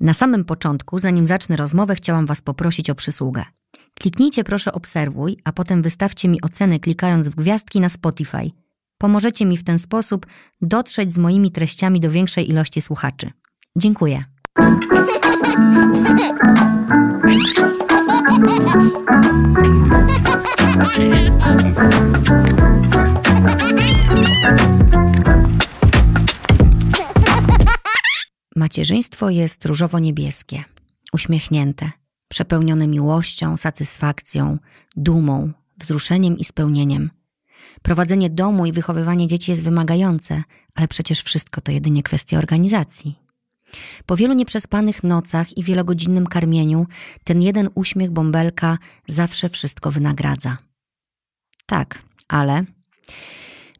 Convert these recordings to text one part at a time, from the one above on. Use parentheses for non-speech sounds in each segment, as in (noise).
Na samym początku, zanim zacznę rozmowę, chciałam Was poprosić o przysługę. Kliknijcie proszę obserwuj, a potem wystawcie mi ocenę klikając w gwiazdki na Spotify. Pomożecie mi w ten sposób dotrzeć z moimi treściami do większej ilości słuchaczy. Dziękuję. (laughs) Macierzyństwo jest różowo-niebieskie, uśmiechnięte, przepełnione miłością, satysfakcją, dumą, wzruszeniem i spełnieniem. Prowadzenie domu i wychowywanie dzieci jest wymagające, ale przecież wszystko to jedynie kwestia organizacji. Po wielu nieprzespanych nocach i wielogodzinnym karmieniu, ten jeden uśmiech bąbelka zawsze wszystko wynagradza. Tak, ale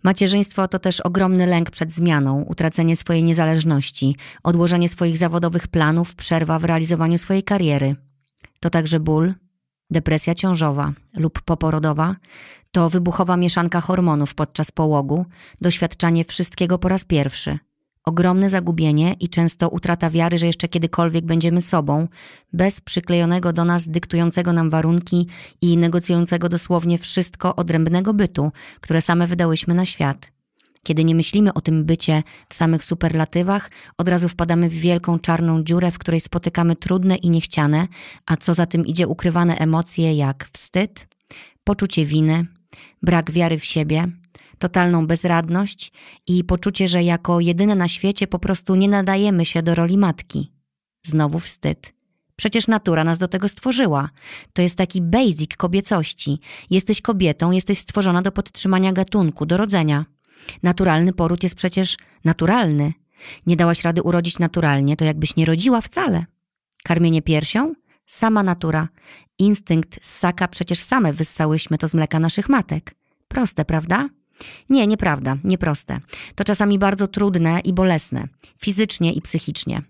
Macierzyństwo to też ogromny lęk przed zmianą, utracenie swojej niezależności, odłożenie swoich zawodowych planów, przerwa w realizowaniu swojej kariery. To także ból, depresja ciążowa lub poporodowa, to wybuchowa mieszanka hormonów podczas połogu, doświadczanie wszystkiego po raz pierwszy – ogromne zagubienie i często utrata wiary, że jeszcze kiedykolwiek będziemy sobą, bez przyklejonego do nas, dyktującego nam warunki i negocjującego dosłownie wszystko odrębnego bytu, które same wydałyśmy na świat. Kiedy nie myślimy o tym bycie w samych superlatywach, od razu wpadamy w wielką czarną dziurę, w której spotykamy trudne i niechciane, a co za tym idzie ukrywane emocje jak wstyd, poczucie winy, brak wiary w siebie, totalną bezradność i poczucie, że jako jedyne na świecie po prostu nie nadajemy się do roli matki. Znowu wstyd. Przecież natura nas do tego stworzyła. To jest taki basic kobiecości. Jesteś kobietą, jesteś stworzona do podtrzymania gatunku, do rodzenia. Naturalny poród jest przecież naturalny. Nie dałaś rady urodzić naturalnie, to jakbyś nie rodziła wcale. Karmienie piersią? Sama natura. Instynkt ssaka przecież same wyssałyśmy to z mleka naszych matek. Proste, prawda? Nie, nieprawda, nieproste. To czasami bardzo trudne i bolesne, fizycznie i psychicznie.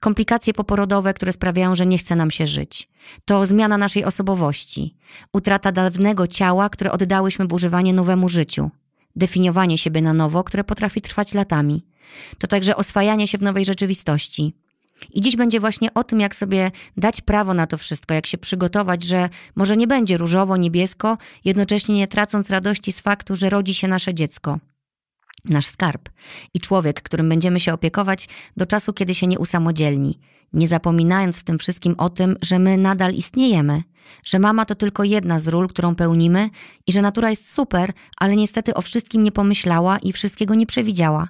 Komplikacje poporodowe, które sprawiają, że nie chce nam się żyć. To zmiana naszej osobowości, utrata dawnego ciała, które oddałyśmy w używanie nowemu życiu, definiowanie siebie na nowo, które potrafi trwać latami. To także oswajanie się w nowej rzeczywistości, i dziś będzie właśnie o tym, jak sobie dać prawo na to wszystko, jak się przygotować, że może nie będzie różowo, niebiesko, jednocześnie nie tracąc radości z faktu, że rodzi się nasze dziecko nasz skarb i człowiek, którym będziemy się opiekować do czasu, kiedy się nie usamodzielni, nie zapominając w tym wszystkim o tym, że my nadal istniejemy, że mama to tylko jedna z ról, którą pełnimy i że natura jest super, ale niestety o wszystkim nie pomyślała i wszystkiego nie przewidziała.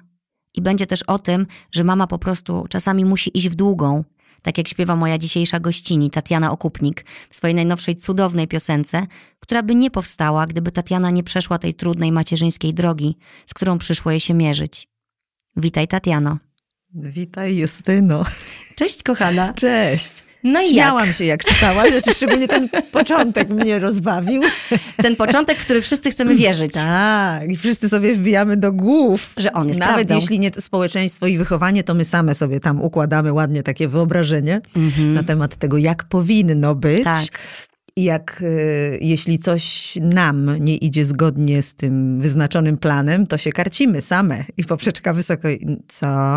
I będzie też o tym, że mama po prostu czasami musi iść w długą, tak jak śpiewa moja dzisiejsza gościni, Tatiana Okupnik, w swojej najnowszej cudownej piosence, która by nie powstała, gdyby Tatiana nie przeszła tej trudnej macierzyńskiej drogi, z którą przyszło jej się mierzyć. Witaj, Tatiano. Witaj, Justyno. Cześć, kochana. Cześć. No i Śmiałam jak? się, jak czytałam, znaczy szczególnie ten początek mnie rozbawił. Ten początek, w który wszyscy chcemy wierzyć. Tak, i wszyscy sobie wbijamy do głów. Że on jest Nawet prawdą. jeśli nie społeczeństwo i wychowanie, to my same sobie tam układamy ładnie takie wyobrażenie mhm. na temat tego, jak powinno być. Tak jak y, jeśli coś nam nie idzie zgodnie z tym wyznaczonym planem, to się karcimy same i poprzeczka wysoko. Co?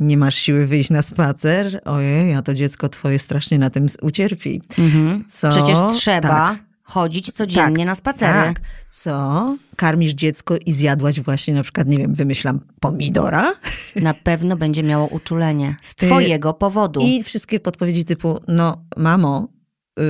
nie masz siły wyjść na spacer, ojej, a to dziecko twoje strasznie na tym ucierpi. Mhm. Co? Przecież trzeba. Tak chodzić codziennie tak, na spacery. Tak. Co? Karmisz dziecko i zjadłaś właśnie na przykład, nie wiem, wymyślam, pomidora? (laughs) Na pewno będzie miało uczulenie. Z twojego powodu. I wszystkie podpowiedzi typu, no mamo, y,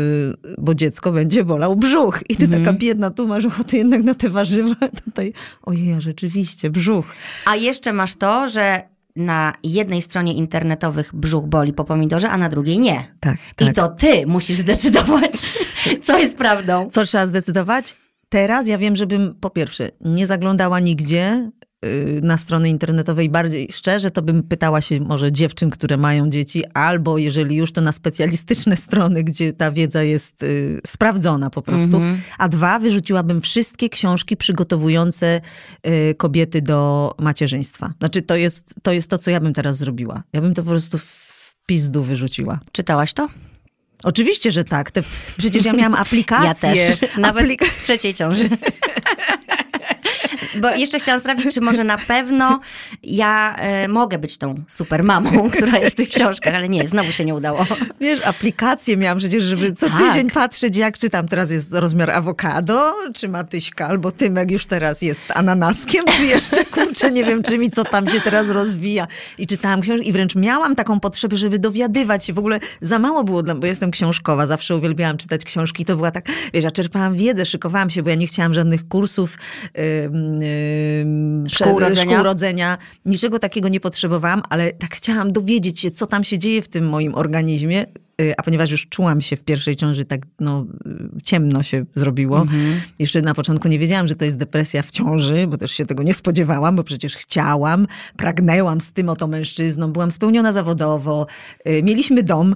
bo dziecko będzie bolał brzuch. I ty mhm. taka biedna, tu masz ochotę jednak na te warzywa. (laughs) Tutaj, ojej, rzeczywiście, brzuch. A jeszcze masz to, że na jednej stronie internetowych brzuch boli po pomidorze, a na drugiej nie. Tak, tak. I to ty musisz zdecydować, (laughs) co jest prawdą. Co trzeba zdecydować? Teraz ja wiem, żebym po pierwsze nie zaglądała nigdzie, Y, na strony internetowej bardziej szczerze, to bym pytała się może dziewczyn, które mają dzieci, albo jeżeli już, to na specjalistyczne (laughs) strony, gdzie ta wiedza jest y, sprawdzona po prostu. Mm -hmm. A dwa, wyrzuciłabym wszystkie książki przygotowujące y, kobiety do macierzyństwa. Znaczy, to jest, to jest to, co ja bym teraz zrobiła. Ja bym to po prostu w pizdu wyrzuciła. Czytałaś to? Oczywiście, że tak. Te, przecież ja miałam aplikację. (laughs) Ja też, nawet aplik- w trzeciej ciąży. (laughs) bo jeszcze chciałam sprawdzić, czy może na pewno ja e, mogę być tą super mamą, (laughs) która jest w tych książkach, ale nie, znowu się nie udało. Wiesz, aplikację miałam przecież, żeby co tak. tydzień patrzeć, jak czy tam teraz jest rozmiar awokado, czy matyśka, albo Tymek już teraz jest ananaskiem, czy jeszcze, kurczę, nie wiem czym i co tam się teraz rozwija. I czytałam książki i wręcz miałam taką potrzebę, żeby dowiadywać się. W ogóle za mało było, dla, bo jestem książkowa, zawsze uwielbiałam czytać książki. To była tak, wiesz, ja czerpałam wiedzę, szykowałam się, bo ja nie chciałam żadnych kursów, szkół rodzenia. szkół rodzenia. Niczego takiego nie potrzebowałam, ale tak chciałam dowiedzieć się, co tam się dzieje w tym moim organizmie. Y, a ponieważ już czułam się w pierwszej ciąży, tak no, y, ciemno się zrobiło. Mhm. Jeszcze na początku nie wiedziałam, że to jest depresja w ciąży, bo też się tego nie spodziewałam, bo przecież chciałam, pragnęłam z tym oto mężczyzną, byłam spełniona zawodowo, y, mieliśmy dom,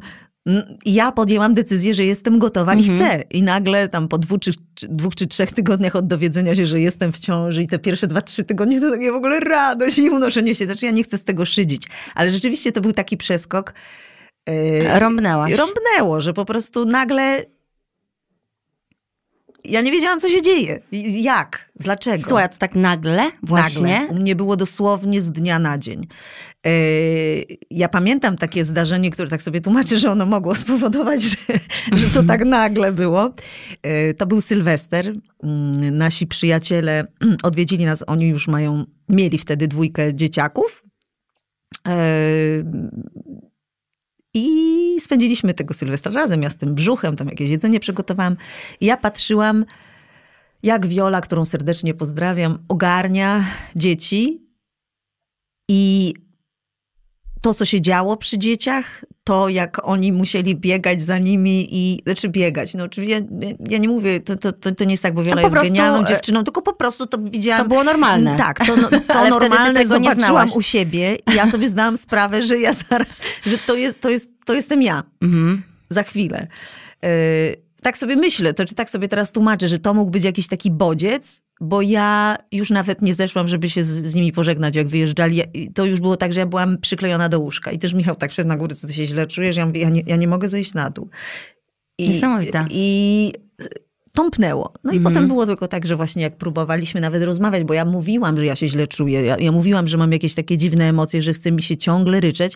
Mm, ja podjęłam decyzję, że jestem gotowa i mhm. chcę. I nagle tam po dwóch czy, dwóch czy trzech tygodniach od dowiedzenia się, że jestem w ciąży i te pierwsze dwa, trzy tygodnie to takie w ogóle radość i unoszenie się. Znaczy ja nie chcę z tego szydzić. Ale rzeczywiście to był taki przeskok. Yy, Rąbnęłaś. Rąbnęło, że po prostu nagle ja nie wiedziałam, co się dzieje. Jak? Dlaczego? Słuchaj, to tak nagle właśnie? Nagle. U mnie było dosłownie z dnia na dzień. Yy, ja pamiętam takie zdarzenie, które tak sobie tłumaczę, że ono mogło spowodować, że, (laughs) że to tak nagle było. Yy, to był Sylwester. Mm, nasi przyjaciele (clears throat) odwiedzili nas. Oni już mają, mieli wtedy dwójkę dzieciaków yy, i spędziliśmy tego Sylwestra razem. Ja z tym brzuchem, tam jakieś jedzenie przygotowałam. I ja patrzyłam, jak Wiola, którą serdecznie pozdrawiam, ogarnia dzieci i to, co się działo przy dzieciach, to, jak oni musieli biegać za nimi i, znaczy biegać, no oczywiście ja, ja nie mówię, to, to, to, to nie jest tak, bo Wiola jest prostu, genialną e, dziewczyną, tylko po prostu to widziałam. To było normalne. Mm, tak, to, no, (laughs) to normalne zobaczyłam u siebie i ja sobie zdałam sprawę, że ja zaraz, że to, jest, to, jest, to jestem ja. Mhm. Za chwilę. Y, tak sobie myślę, to czy tak sobie teraz tłumaczę, że to mógł być jakiś taki bodziec, bo ja już nawet nie zeszłam, żeby się z, z, nimi pożegnać, jak wyjeżdżali. To już było tak, że ja byłam przyklejona do łóżka. I też Michał tak wszedł na górę, co ty się źle czujesz. Ja mówię, ja nie, ja nie mogę zejść na dół. I, Niesamowita. I tąpnęło. No i mhm. potem było tylko tak, że właśnie jak próbowaliśmy nawet rozmawiać, bo ja mówiłam, że ja się źle czuję. Ja, ja mówiłam, że mam jakieś takie dziwne emocje, że chce mi się ciągle ryczeć.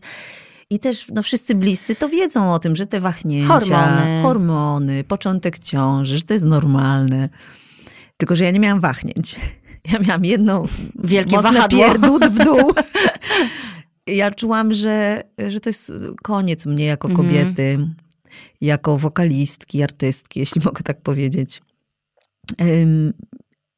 I też no, wszyscy bliscy to wiedzą o tym, że te wahnięcia, hormony, hormony początek ciąży, że to jest normalne. Tylko, że ja nie miałam wahnięć. (laughs) Ja miałam jedną Wielkie mocne pierdut w dół. (laughs) ja czułam, że, że to jest koniec mnie jako mhm. kobiety, mm. jako wokalistki, artystki, jeśli (laughs) mogę tak powiedzieć. Um,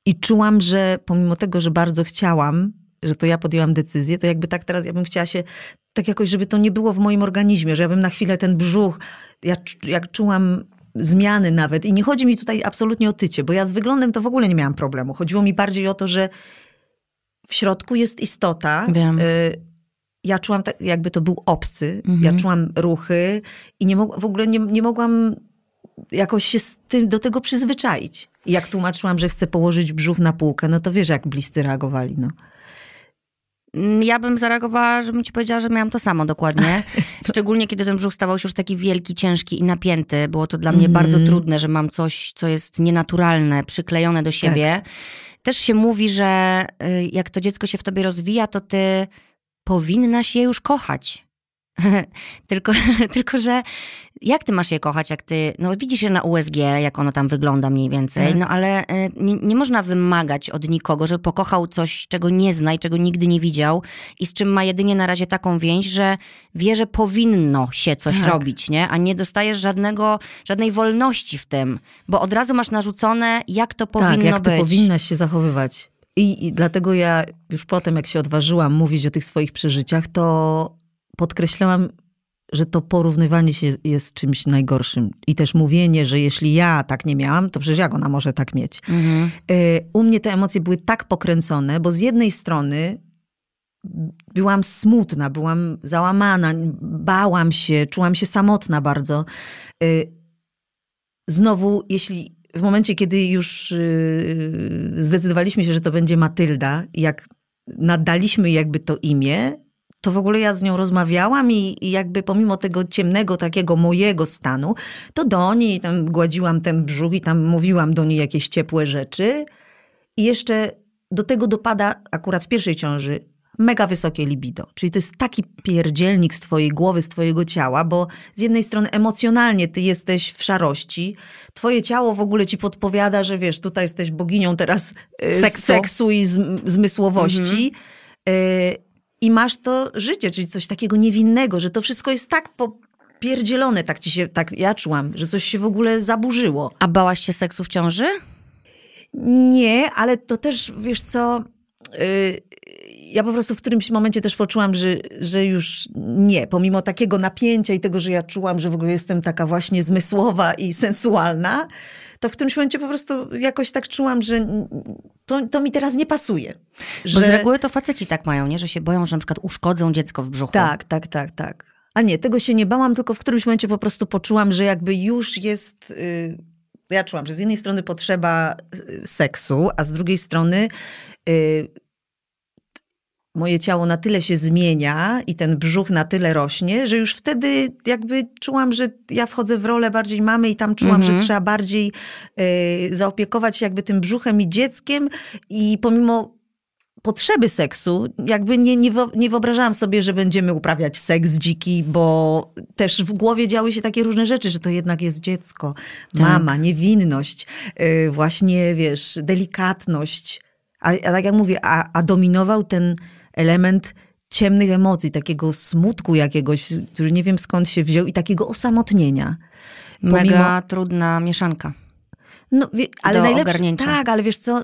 I czułam, że pomimo tego, że bardzo chciałam, że to ja podjęłam decyzję, to jakby tak teraz ja bym chciała się tak jakoś, żeby to nie było w moim organizmie, że ja bym na chwilę ten brzuch, ja, jak czułam zmiany nawet. I nie chodzi mi tutaj absolutnie o tycie, bo ja z wyglądem to w ogóle nie miałam problemu. Chodziło mi bardziej o to, że w środku jest istota. Wiem. Y ja czułam, tak, jakby to był obcy, mhm. ja czułam ruchy i nie w ogóle nie, nie mogłam jakoś się z tym, do tego przyzwyczaić. jak tłumaczyłam, że chcę położyć brzuch na półkę, no to wiesz, jak bliscy reagowali. No. Mm, ja bym zareagowała, żebym ci powiedziała, że miałam to samo dokładnie. (laughs) Szczególnie kiedy ten brzuch stawał się już taki wielki, ciężki i napięty. Było to dla mnie mm. bardzo trudne, że mam coś, co jest nienaturalne, przyklejone do siebie. Tak. Też się mówi, że y, jak to dziecko się w tobie rozwija, to ty powinnaś je już kochać. (laughs) tylko, (laughs) tylko, że jak ty masz je kochać, jak ty, no widzisz je na USG, jak ono tam wygląda mniej więcej, tak. no ale e, nie, nie, można wymagać od nikogo, żeby pokochał coś, czego nie zna i czego nigdy nie widział i z czym ma jedynie na razie taką więź, że wie, że powinno się coś tak. robić, nie? A nie dostajesz żadnego, żadnej wolności w tym, bo od razu masz narzucone, jak to powinno tak, jak być. to powinnaś się zachowywać. I, I dlatego ja już potem, jak się odważyłam mówić o tych swoich przeżyciach, to podkreślałam, że to porównywanie się jest czymś najgorszym. I też mówienie, że jeśli ja tak nie miałam, to przecież jak ona może tak mieć. Mhm. E, u mnie te emocje były tak pokręcone, bo z jednej strony byłam smutna, byłam załamana, bałam się, czułam się samotna bardzo. E, znowu, jeśli w momencie, kiedy już y, zdecydowaliśmy się, że to będzie Matylda, jak nadaliśmy jakby to imię, to w ogóle ja z nią rozmawiałam i, i, jakby pomimo tego ciemnego takiego mojego stanu, to do niej tam gładziłam ten brzuch i tam mówiłam do niej jakieś ciepłe rzeczy. I jeszcze do tego dopada akurat w pierwszej ciąży mega wysokie libido. Czyli to jest taki pierdzielnik z twojej głowy, z twojego ciała, bo z jednej strony emocjonalnie ty jesteś w szarości, twoje ciało w ogóle ci podpowiada, że wiesz, tutaj jesteś boginią teraz y, seksu, seksu i zmysłowości. Mhm. Y, i masz to życie, czyli coś takiego niewinnego, że to wszystko jest tak po pierdzielone, tak ci się, tak ja czułam, że coś się w ogóle zaburzyło. A bałaś się seksu w ciąży? Nie, ale to też, wiesz co, yy, ja po prostu w którymś momencie też poczułam, że, że już nie, pomimo takiego napięcia i tego, że ja czułam, że w ogóle jestem taka właśnie zmysłowa i sensualna, to w którymś momencie po prostu jakoś tak czułam, że to, to mi teraz nie pasuje. Że... Bo z reguły to faceci tak mają, nie? Że się boją, że na przykład uszkodzą dziecko w brzuchu. Tak, tak, tak, tak. A nie, tego się nie bałam, tylko w którymś momencie po prostu poczułam, że jakby już jest... Yy, ja czułam, że z jednej strony potrzeba y, seksu, a z drugiej strony... Yy, moje ciało na tyle się zmienia i ten brzuch na tyle rośnie, że już wtedy jakby czułam, że ja wchodzę w rolę bardziej mamy i tam czułam, że mhm. trzeba bardziej y, zaopiekować się jakby tym brzuchem i dzieckiem i pomimo potrzeby seksu, jakby nie, nie, nie wyobrażałam sobie, że będziemy uprawiać seks dziki, bo też w głowie działy się takie różne rzeczy, że to jednak jest dziecko, tak. mama, niewinność, y, właśnie wiesz, delikatność. A, a tak jak mówię, a, a dominował ten element ciemnych emocji, takiego smutku jakiegoś, który nie wiem skąd się wziął i takiego osamotnienia. Pomimo... Mega trudna mieszanka. No, wie, ale najlepsze. Ogarnięcia. Tak, ale wiesz co,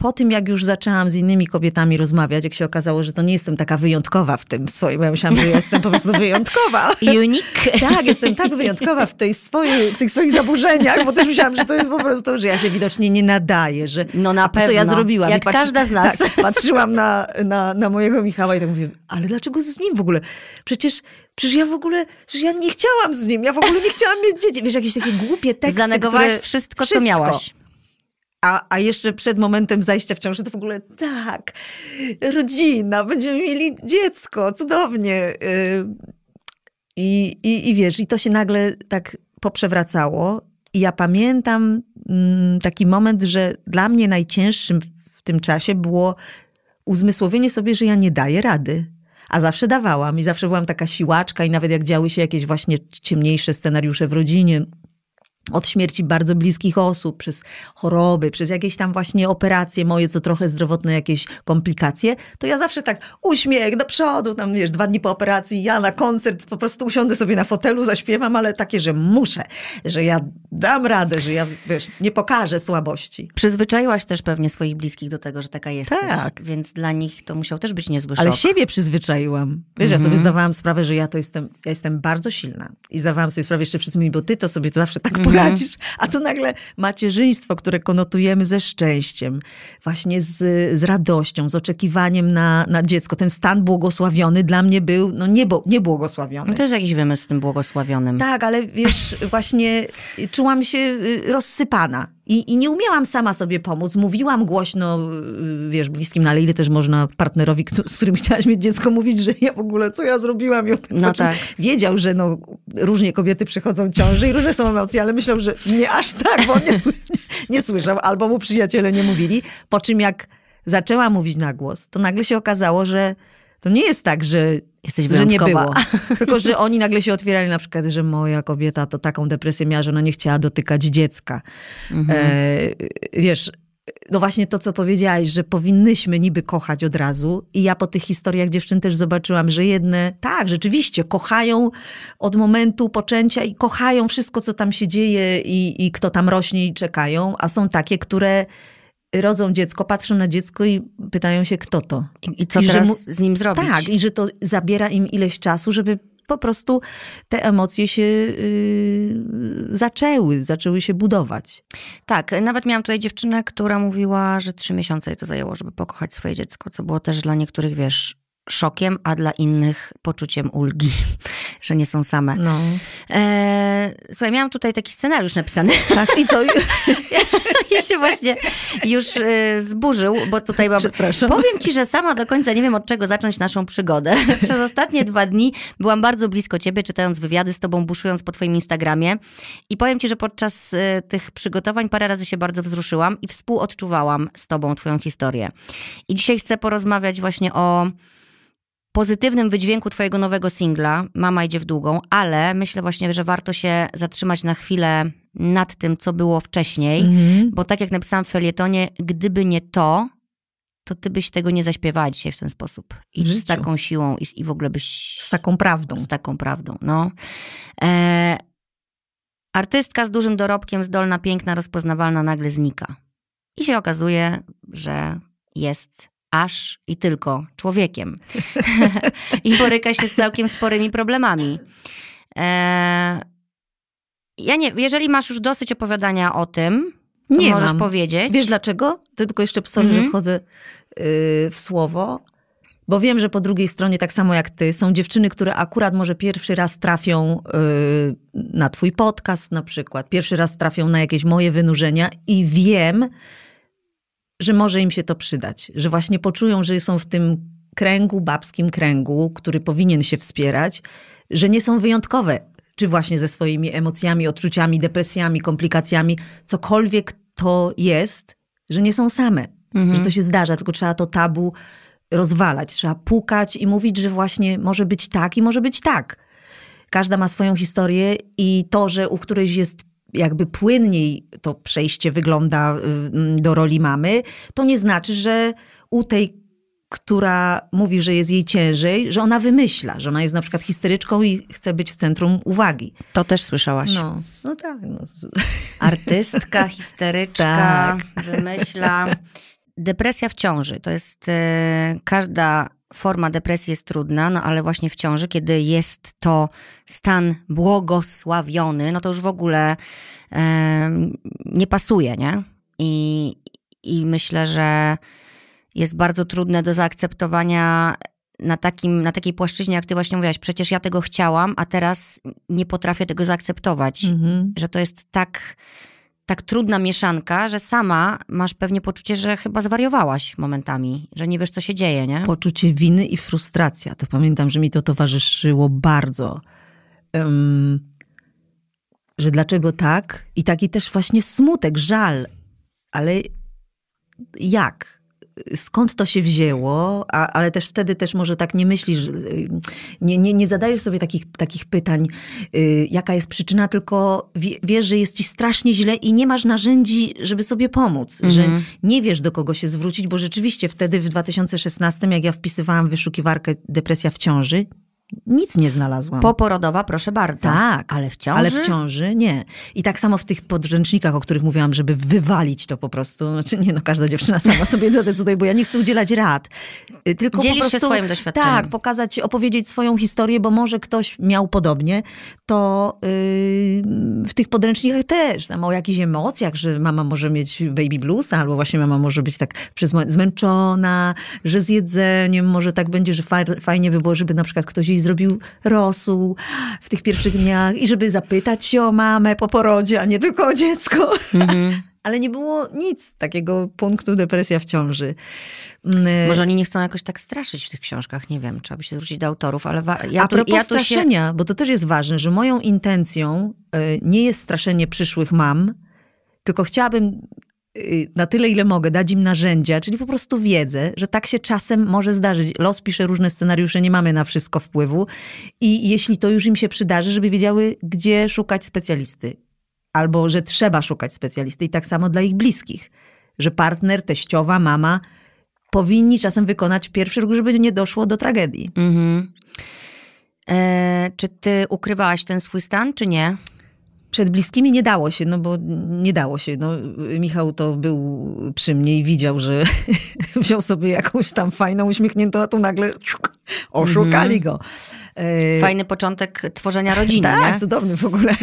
po tym, jak już zaczęłam z innymi kobietami rozmawiać, jak się okazało, że to nie jestem taka wyjątkowa w tym swoim, ja myślałam, że jestem po prostu wyjątkowa. (laughs) Unique. Tak, jestem tak wyjątkowa w, tej swojej, w tych swoich zaburzeniach, bo też myślałam, że to jest po prostu, że ja się widocznie nie nadaję, że no na pewno. co ja zrobiłam. Jak każda z nas. Tak, patrzyłam na, na, na mojego Michała i tak mówię, ale dlaczego z nim w ogóle? Przecież Przecież ja w ogóle, że ja nie chciałam z nim, ja w ogóle nie chciałam mieć dzieci. Wiesz, jakieś takie głupie teksty, Zanegowałaś które... wszystko, wszystko, co miałaś. A, a jeszcze przed momentem zajścia w ciąży to w ogóle tak, rodzina, będziemy mieli dziecko, cudownie. Y, I, i, i wiesz, i to się nagle tak poprzewracało. I ja pamiętam mm, taki moment, że dla mnie najcięższym w tym czasie było uzmysłowienie sobie, że ja nie daję rady. A zawsze dawałam i zawsze byłam taka siłaczka i nawet jak działy się jakieś właśnie ciemniejsze scenariusze w rodzinie, od śmierci bardzo bliskich osób, przez choroby, przez jakieś tam właśnie operacje moje, co trochę zdrowotne, jakieś komplikacje, to ja zawsze tak uśmiech do przodu, tam wiesz, dwa dni po operacji, ja na koncert po prostu usiądę sobie na fotelu, zaśpiewam, ale takie, że muszę, że ja dam radę, że ja, wiesz, nie pokażę słabości. Przyzwyczaiłaś też pewnie swoich bliskich do tego, że taka jesteś. Tak. Więc dla nich to musiał też być niezły ale szok. Ale siebie przyzwyczaiłam. Wiesz, ja sobie mhm. zdawałam sprawę, że ja to jestem, ja jestem bardzo silna. I zdawałam sobie sprawę jeszcze wszystkim, bo ty to sobie to zawsze tak mm a tu nagle macierzyństwo, które konotujemy ze szczęściem, właśnie z, z radością, z oczekiwaniem na, na dziecko. Ten stan błogosławiony dla mnie był no, niebo, niebłogosławiony. No to jest jakiś wymysł z tym błogosławionym. Tak, ale wiesz, właśnie czułam się y, rozsypana. I, I, nie umiałam sama sobie pomóc. Mówiłam głośno, y, wiesz, bliskim, no ale ile też można partnerowi, z którym chciałaś mieć dziecko, mówić, że ja w ogóle, co ja zrobiłam? I on tak no tak. wiedział, że no, różnie kobiety przychodzą ciąży i różne są emocje, ale myślał, że nie aż tak, bo nie, (laughs) nie słyszał, albo mu przyjaciele nie mówili. Po czym jak zaczęła mówić na głos, to nagle się okazało, że to nie jest tak, że Jesteś że nie było. (laughs) Tylko, że oni nagle się otwierali na przykład, że moja kobieta to taką depresję miała, że ona nie chciała dotykać dziecka. Mhm. E, wiesz, no właśnie to, co powiedziałaś, że powinnyśmy niby kochać od razu. I ja po tych historiach dziewczyn też zobaczyłam, że jedne, tak, rzeczywiście, kochają od momentu poczęcia i kochają wszystko, co tam się dzieje i, i kto tam rośnie i czekają, a są takie, które rodzą dziecko, patrzą na dziecko i pytają się, kto to. I, i co I teraz mu... z nim zrobić. Tak, i że to zabiera im ileś czasu, żeby po prostu te emocje się yy, zaczęły, zaczęły się budować. Tak, nawet miałam tutaj dziewczynę, która mówiła, że trzy miesiące jej to zajęło, żeby pokochać swoje dziecko, co było też dla niektórych, wiesz, szokiem, a dla innych poczuciem ulgi, (laughs) że nie są same. No. E, słuchaj, miałam tutaj taki scenariusz napisany. Tak, i co? (laughs) I się właśnie już e, zburzył, bo tutaj mam... Powiem ci, że sama do końca nie wiem, od czego zacząć naszą przygodę. (laughs) Przez ostatnie dwa dni byłam bardzo blisko ciebie, czytając wywiady z tobą, buszując po twoim Instagramie. I powiem ci, że podczas e, tych przygotowań parę razy się bardzo wzruszyłam i współodczuwałam z tobą twoją historię. I dzisiaj chcę porozmawiać właśnie o pozytywnym wydźwięku Twojego nowego singla, Mama idzie w długą, ale myślę właśnie, że warto się zatrzymać na chwilę nad tym, co było wcześniej, mm. bo tak jak napisałam w felietonie, gdyby nie to, to ty byś tego nie zaśpiewała dzisiaj w ten sposób. I z taką siłą i, i w ogóle byś... Z taką prawdą. Z taką prawdą, no. E... artystka z dużym dorobkiem, zdolna, piękna, rozpoznawalna, nagle znika. I się okazuje, że jest aż i tylko człowiekiem. (laughs) I boryka się z całkiem sporymi problemami. E, ja nie, jeżeli masz już dosyć opowiadania o tym, nie możesz mam. powiedzieć. Wiesz dlaczego? Ty tylko jeszcze sorry, mm -hmm. że mhm. wchodzę yy, w słowo, bo wiem, że po drugiej stronie, tak samo jak ty, są dziewczyny, które akurat może pierwszy raz trafią yy, na twój podcast na przykład, pierwszy raz trafią na jakieś moje wynurzenia i wiem, że może im się to przydać, że właśnie poczują, że są w tym kręgu, babskim kręgu, który powinien się wspierać, że nie są wyjątkowe, czy właśnie ze swoimi emocjami, odczuciami, depresjami, komplikacjami, cokolwiek to jest, że nie są same, mhm. że to się zdarza, tylko trzeba to tabu rozwalać, trzeba pukać i mówić, że właśnie może być tak i może być tak. Każda ma swoją historię i to, że u którejś jest jakby płynniej to przejście wygląda y, mm, do roli mamy, to nie znaczy, że u tej która mówi, że jest jej ciężej, że ona wymyśla, że ona jest na przykład histeryczką i chce być w centrum uwagi. To też słyszałaś. No, no tak. No. (laughs) Artystka, histeryczka, tak. wymyśla. Depresja w ciąży to jest y, każda forma depresji jest trudna, no ale właśnie w ciąży, kiedy jest to stan błogosławiony, no to już w ogóle e, nie pasuje, nie? I, I myślę, że jest bardzo trudne do zaakceptowania na, takim, na takiej płaszczyźnie, jak ty właśnie mówiłaś, przecież ja tego chciałam, a teraz nie potrafię tego zaakceptować, mhm. że to jest tak tak trudna mieszanka, że sama masz pewnie poczucie, że chyba zwariowałaś momentami, że nie wiesz, co się dzieje, nie? Poczucie winy i frustracja. To pamiętam, że mi to towarzyszyło bardzo. Um, że dlaczego tak? I taki też właśnie smutek, żal. Ale jak? skąd to się wzięło, a, ale też wtedy też może tak nie myślisz, nie, nie, nie zadajesz sobie takich, takich pytań, y, jaka jest przyczyna, tylko wiesz, że jest ci strasznie źle i nie masz narzędzi, żeby sobie pomóc, mm -hmm. że mhm. nie wiesz do kogo się zwrócić, bo rzeczywiście wtedy w 2016, jak ja wpisywałam wyszukiwarkę depresja w ciąży, nic nie znalazłam. Poporodowa, proszę bardzo. Tak, ale w ciąży. Ale w ciąży nie. I tak samo w tych podręcznikach, o których mówiłam, żeby wywalić to po prostu. Znaczy nie, no każda dziewczyna (laughs) sama sobie zadecyduje, bo ja nie chcę udzielać rad. Y, tylko Dzielisz po prostu, się swoim doświadczeniem. Tak, pokazać, opowiedzieć swoją historię, bo może ktoś miał podobnie, to yy, w tych podręcznikach też, tam o jakichś emocjach, że mama może mieć baby blues albo właśnie mama może być tak zmęczona, że z jedzeniem może tak będzie, że fajnie by było, żeby na przykład ktoś jej zrobił rosół w tych pierwszych dniach i żeby zapytać się o mamę po porodzie, a nie tylko o dziecko. Mm-hmm. (laughs) Ale nie było nic takiego punktu depresja w ciąży. Mm, e, Może oni nie chcą jakoś tak straszyć w tych książkach, nie wiem, trzeba by się zwrócić do autorów, ale wa- ja A tu, propos ja straszenia, się... bo to też jest ważne, że moją intencją e, nie jest straszenie przyszłych mam, tylko chciałabym Y, na tyle, ile mogę, dać im narzędzia, czyli po prostu wiedzę, że tak się czasem może zdarzyć. Los pisze różne scenariusze, nie mamy na wszystko wpływu. I jeśli to już im się przydarzy, żeby wiedziały, gdzie szukać specjalisty, albo że trzeba szukać specjalisty, i tak samo dla ich bliskich, że partner, teściowa, mama powinni czasem wykonać pierwszy ruch, żeby nie doszło do tragedii. Mhm. E, czy ty ukrywałaś ten swój stan, czy nie? Przed bliskimi nie dało się, no bo nie dało się. No, Michał to był przy mnie i widział, że (laughs) wziął sobie jakąś tam fajną, uśmiechniętą, a tu nagle oszukali mhm. go. E, Fajny początek tworzenia rodziny. Tak, nie? cudowny w ogóle.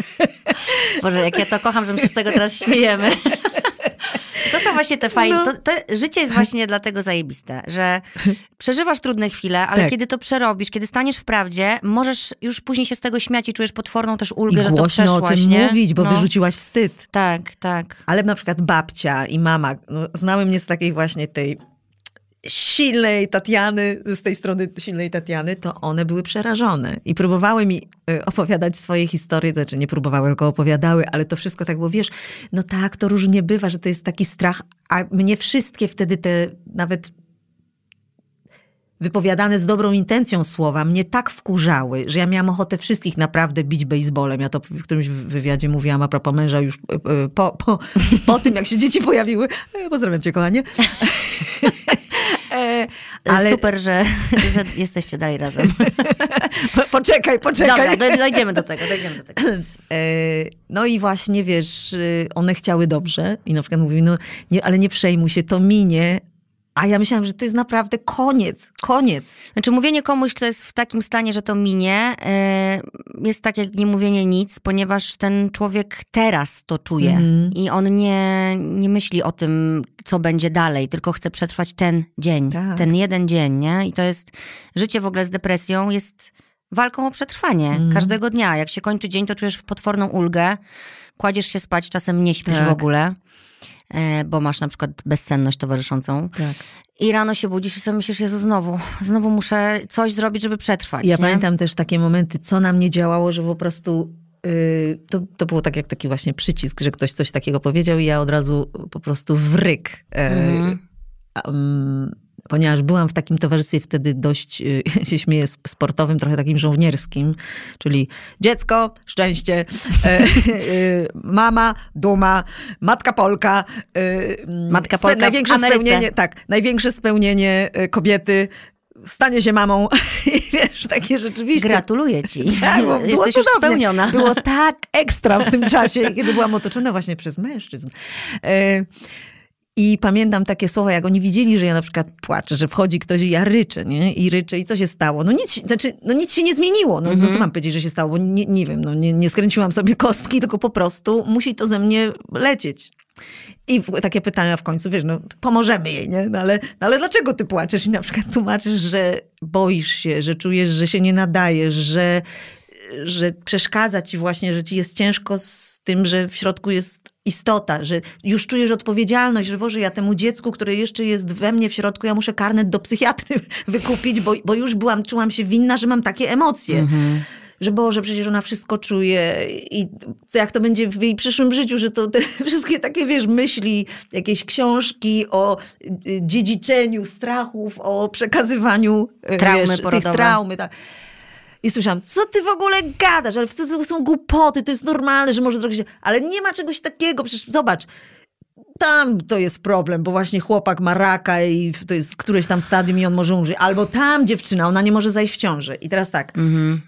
(laughs) Boże, jak ja to kocham, że my się z tego teraz śmiejemy. (laughs) To są właśnie te fajne. No. To, to, życie jest właśnie dlatego zajebiste, że przeżywasz trudne chwile, ale tak. kiedy to przerobisz, kiedy staniesz w prawdzie, możesz już później się z tego śmiać i czujesz potworną też ulgę, I że to przeszłaś. o tym nie? mówić, bo no. wyrzuciłaś wstyd. Tak, tak. Ale na przykład babcia i mama no, znały mnie z takiej właśnie tej silnej Tatiany, z tej strony silnej Tatiany, to one były przerażone i próbowały mi y, opowiadać swoje historie, znaczy nie próbowały, tylko opowiadały, ale to wszystko tak było, wiesz, no tak, to różnie bywa, że to jest taki strach, a mnie wszystkie wtedy te nawet wypowiadane z dobrą intencją słowa mnie tak wkurzały, że ja miałam ochotę wszystkich naprawdę bić baseballem. Ja to w którymś wywiadzie mówiłam a propos męża już y, y, po, po, po tym, jak się dzieci pojawiły. E, pozdrawiam cię, kochanie. (laughs) E, ale... Super, że, (laughs) że jesteście dalej razem. (laughs) poczekaj, poczekaj. Dobra, dojdziemy do tego, dojdziemy do tego. (clears throat) E, no i właśnie, wiesz, y, one chciały dobrze i na przykład mówimy, no nie, ale nie przejmuj się, to minie, a ja myślałam, że to jest naprawdę koniec, koniec. Znaczy mówienie komuś, kto jest w takim stanie, że to minie, y, jest tak jak nie mówienie nic, ponieważ ten człowiek teraz to czuje mm. i on nie, nie myśli o tym, co będzie dalej, tylko chce przetrwać ten dzień, tak. ten jeden dzień, nie? I to jest, życie w ogóle z depresją jest walką o przetrwanie mm. każdego dnia. Jak się kończy dzień, to czujesz potworną ulgę, kładziesz się spać, czasem nie śpisz tak. w ogóle. E, bo masz na przykład bezsenność towarzyszącą. Tak. I rano się budzisz i sobie myślisz, Jezu, znowu, znowu muszę coś zrobić, żeby przetrwać. Ja nie? pamiętam też takie momenty, co nam nie działało, że po prostu yy, to, to było tak jak taki właśnie przycisk, że ktoś coś takiego powiedział i ja od razu po prostu wryk. Yy, um, ponieważ byłam w takim towarzystwie wtedy dość, y, (laughs) się śmieję, sportowym, trochę takim żołnierskim, czyli dziecko, szczęście, e, (laughs) e, mama, duma, matka Polka. E, mm, matka Polka największe spełnienie, Tak, największe spełnienie kobiety stanie się mamą. (laughs) I wiesz, takie rzeczywiście. Gratuluję ci. Tak, było, Jesteś cudownie. spełniona. Było tak ekstra w tym czasie, kiedy byłam otoczona właśnie przez mężczyzn. I pamiętam takie słowa, jak oni widzieli, że ja na przykład płaczę, że wchodzi ktoś i ja ryczę, nie? I ryczę i co się stało? No nic, znaczy, no nic się nie zmieniło. No, mm -hmm. no co mhm. mam powiedzieć, że się stało? Bo nie, nie wiem, no nie, nie skręciłam sobie kostki, tylko po prostu musi to ze mnie lecieć. I w, takie pytania w końcu, wiesz, no pomożemy jej, nie? No ale, no ale dlaczego ty płaczesz i na przykład tłumaczysz, że boisz się, że czujesz, że się nie nadajesz, że że przeszkadza ci właśnie, że ci jest ciężko z tym, że w środku jest istota, że już czujesz odpowiedzialność, że Boże, ja temu dziecku, które jeszcze jest we mnie w środku, ja muszę karnet do psychiatry (laughs) wykupić, bo, bo już byłam, czułam się winna, że mam takie emocje. Mhm że Boże, przecież ona wszystko czuje i co jak to będzie w jej przyszłym życiu, że to te (laughs) wszystkie takie, wiesz, myśli, jakieś książki o y, y, dziedziczeniu strachów, o przekazywaniu y, traumy wiesz, tych traumy. Tak. I słyszałam, co ty w ogóle gadasz, ale w cudzysłowie są głupoty, to jest normalne, że może drogi się... Ale nie ma czegoś takiego, przecież zobacz, tam to jest problem, bo właśnie chłopak ma raka i to jest któreś tam stadium i on może umrzeć. Albo tam dziewczyna, ona nie może zajść w ciąży. I teraz tak, mhm.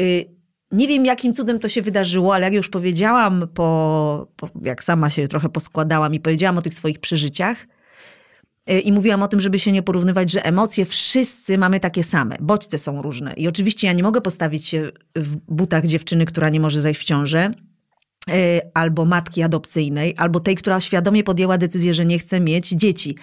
y, nie wiem jakim cudem to się wydarzyło, ale jak już powiedziałam, po, po, jak sama się trochę poskładałam i powiedziałam o tych swoich przeżyciach, Y, i mówiłam o tym, żeby się nie porównywać, że emocje wszyscy mamy takie same, bodźce są różne. I oczywiście ja nie mogę postawić się w butach dziewczyny, która nie może zajść w ciążę, y, albo matki adopcyjnej, albo tej, która świadomie podjęła decyzję, że nie chce mieć dzieci.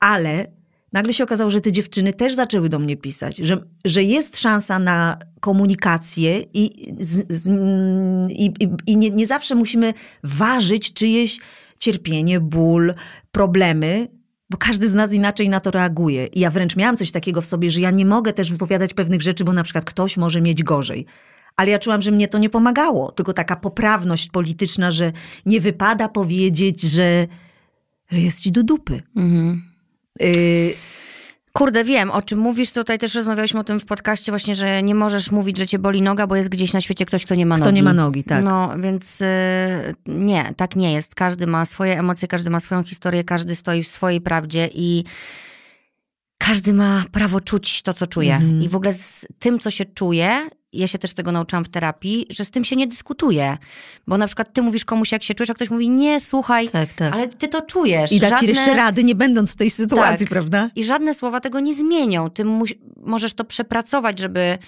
Ale nagle się okazało, że te dziewczyny też zaczęły do mnie pisać, że, że jest szansa na komunikację i, z, z, i, i nie, nie zawsze musimy ważyć czyjeś cierpienie, ból, problemy, bo każdy z nas inaczej na to reaguje. I ja wręcz miałam coś takiego w sobie, że ja nie mogę też wypowiadać pewnych rzeczy, bo na przykład ktoś może mieć gorzej. Ale ja czułam, że mnie to nie pomagało, tylko taka poprawność polityczna, że nie wypada powiedzieć, że jest ci do dupy. Mhm. Y Kurde, wiem, o czym mówisz. Tutaj też rozmawialiśmy o tym w podcaście właśnie, że nie możesz mówić, że cię boli noga, bo jest gdzieś na świecie ktoś, kto nie ma kto nogi. Kto nie ma nogi, tak. No, więc y, nie, tak nie jest. Każdy ma swoje emocje, każdy ma swoją historię, każdy stoi w swojej prawdzie i każdy ma prawo czuć to, co czuje. Mhm. I w ogóle z tym, co się czuje, ja się też tego nauczyłam w terapii, że z tym się nie dyskutuje. Bo na przykład ty mówisz komuś, jak się czujesz, a ktoś mówi, nie, słuchaj, tak, tak. ale ty to czujesz. I da żadne... ci jeszcze rady, nie będąc w tej sytuacji, tak. prawda? I żadne słowa tego nie zmienią. Ty mu... możesz to przepracować, żeby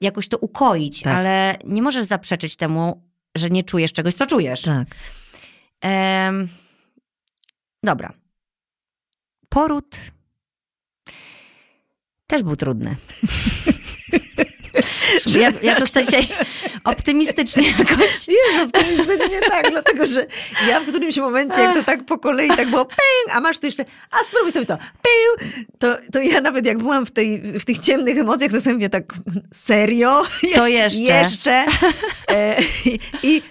jakoś to ukoić, tak. ale nie możesz zaprzeczyć temu, że nie czujesz czegoś, co czujesz. Tak. Ehm... Dobra. Poród też był trudny. (laughs) Ja, ja to chcę dzisiaj optymistycznie jakoś. Jest optymistycznie, tak, dlatego że ja w którymś momencie, jak to tak po kolei, tak było ping, a masz tu jeszcze, a spróbuj sobie to, ping, to, to ja nawet jak byłam w, tej, w tych ciemnych emocjach, to sobie mnie tak serio? Co jeszcze? Jeszcze. E, i,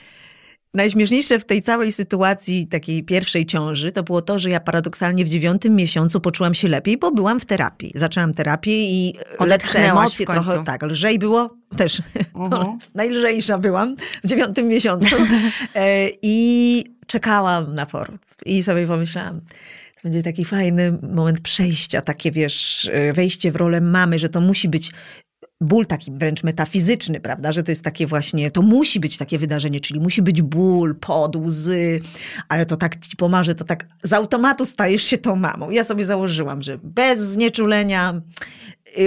Najśmieszniejsze w tej całej sytuacji, takiej pierwszej ciąży, to było to, że ja paradoksalnie w dziewiątym miesiącu poczułam się lepiej, bo byłam w terapii. Zaczęłam terapię i e, lepsze emocje trochę, tak, lżej było też. Uh (laughs) -huh. Mhm. No, najlżejsza byłam w dziewiątym miesiącu e, i czekałam na poród i sobie pomyślałam, będzie taki fajny moment przejścia, takie wiesz, e, wejście w rolę mamy, że to musi być ból taki wręcz metafizyczny, prawda, że to jest takie właśnie, to musi być takie wydarzenie, czyli musi być ból, pod łzy, ale to tak ci pomarzy, to tak z automatu stajesz się tą mamą. Ja sobie założyłam, że bez znieczulenia y,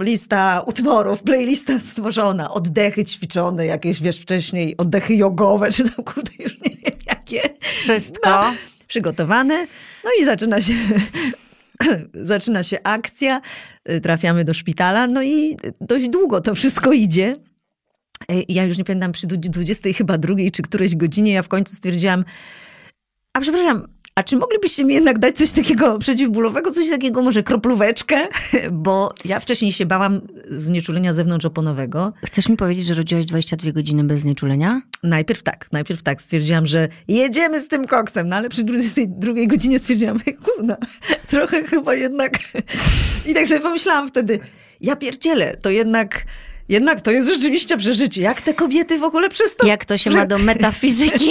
lista utworów, playlista stworzona, oddechy ćwiczone, jakieś, wiesz, wcześniej oddechy jogowe, czy tam, kurde, już nie wiem jakie. Wszystko. No, przygotowane, no i zaczyna się (clears throat) zaczyna się akcja, y, trafiamy do szpitala, no i dość długo to wszystko idzie. Y, ja już nie pamiętam, przy 20 chyba drugiej czy którejś godzinie ja w końcu stwierdziłam, a przepraszam, a czy moglibyście mi jednak dać coś takiego przeciwbólowego, coś takiego może kroplóweczkę? (laughs) Bo ja wcześniej się bałam znieczulenia zewnątrzoponowego. Chcesz mi powiedzieć, że rodziłaś 22 godziny bez znieczulenia? Najpierw tak, najpierw tak. Stwierdziłam, że jedziemy z tym koksem, no ale przy drugiej, drugiej godzinie stwierdziłam, (laughs) kurna, trochę chyba jednak... (laughs) I tak sobie pomyślałam wtedy, ja pierdzielę, to jednak jednak to jest rzeczywiście przeżycie. Jak te kobiety w ogóle przez to... Jak to się ma do metafizyki.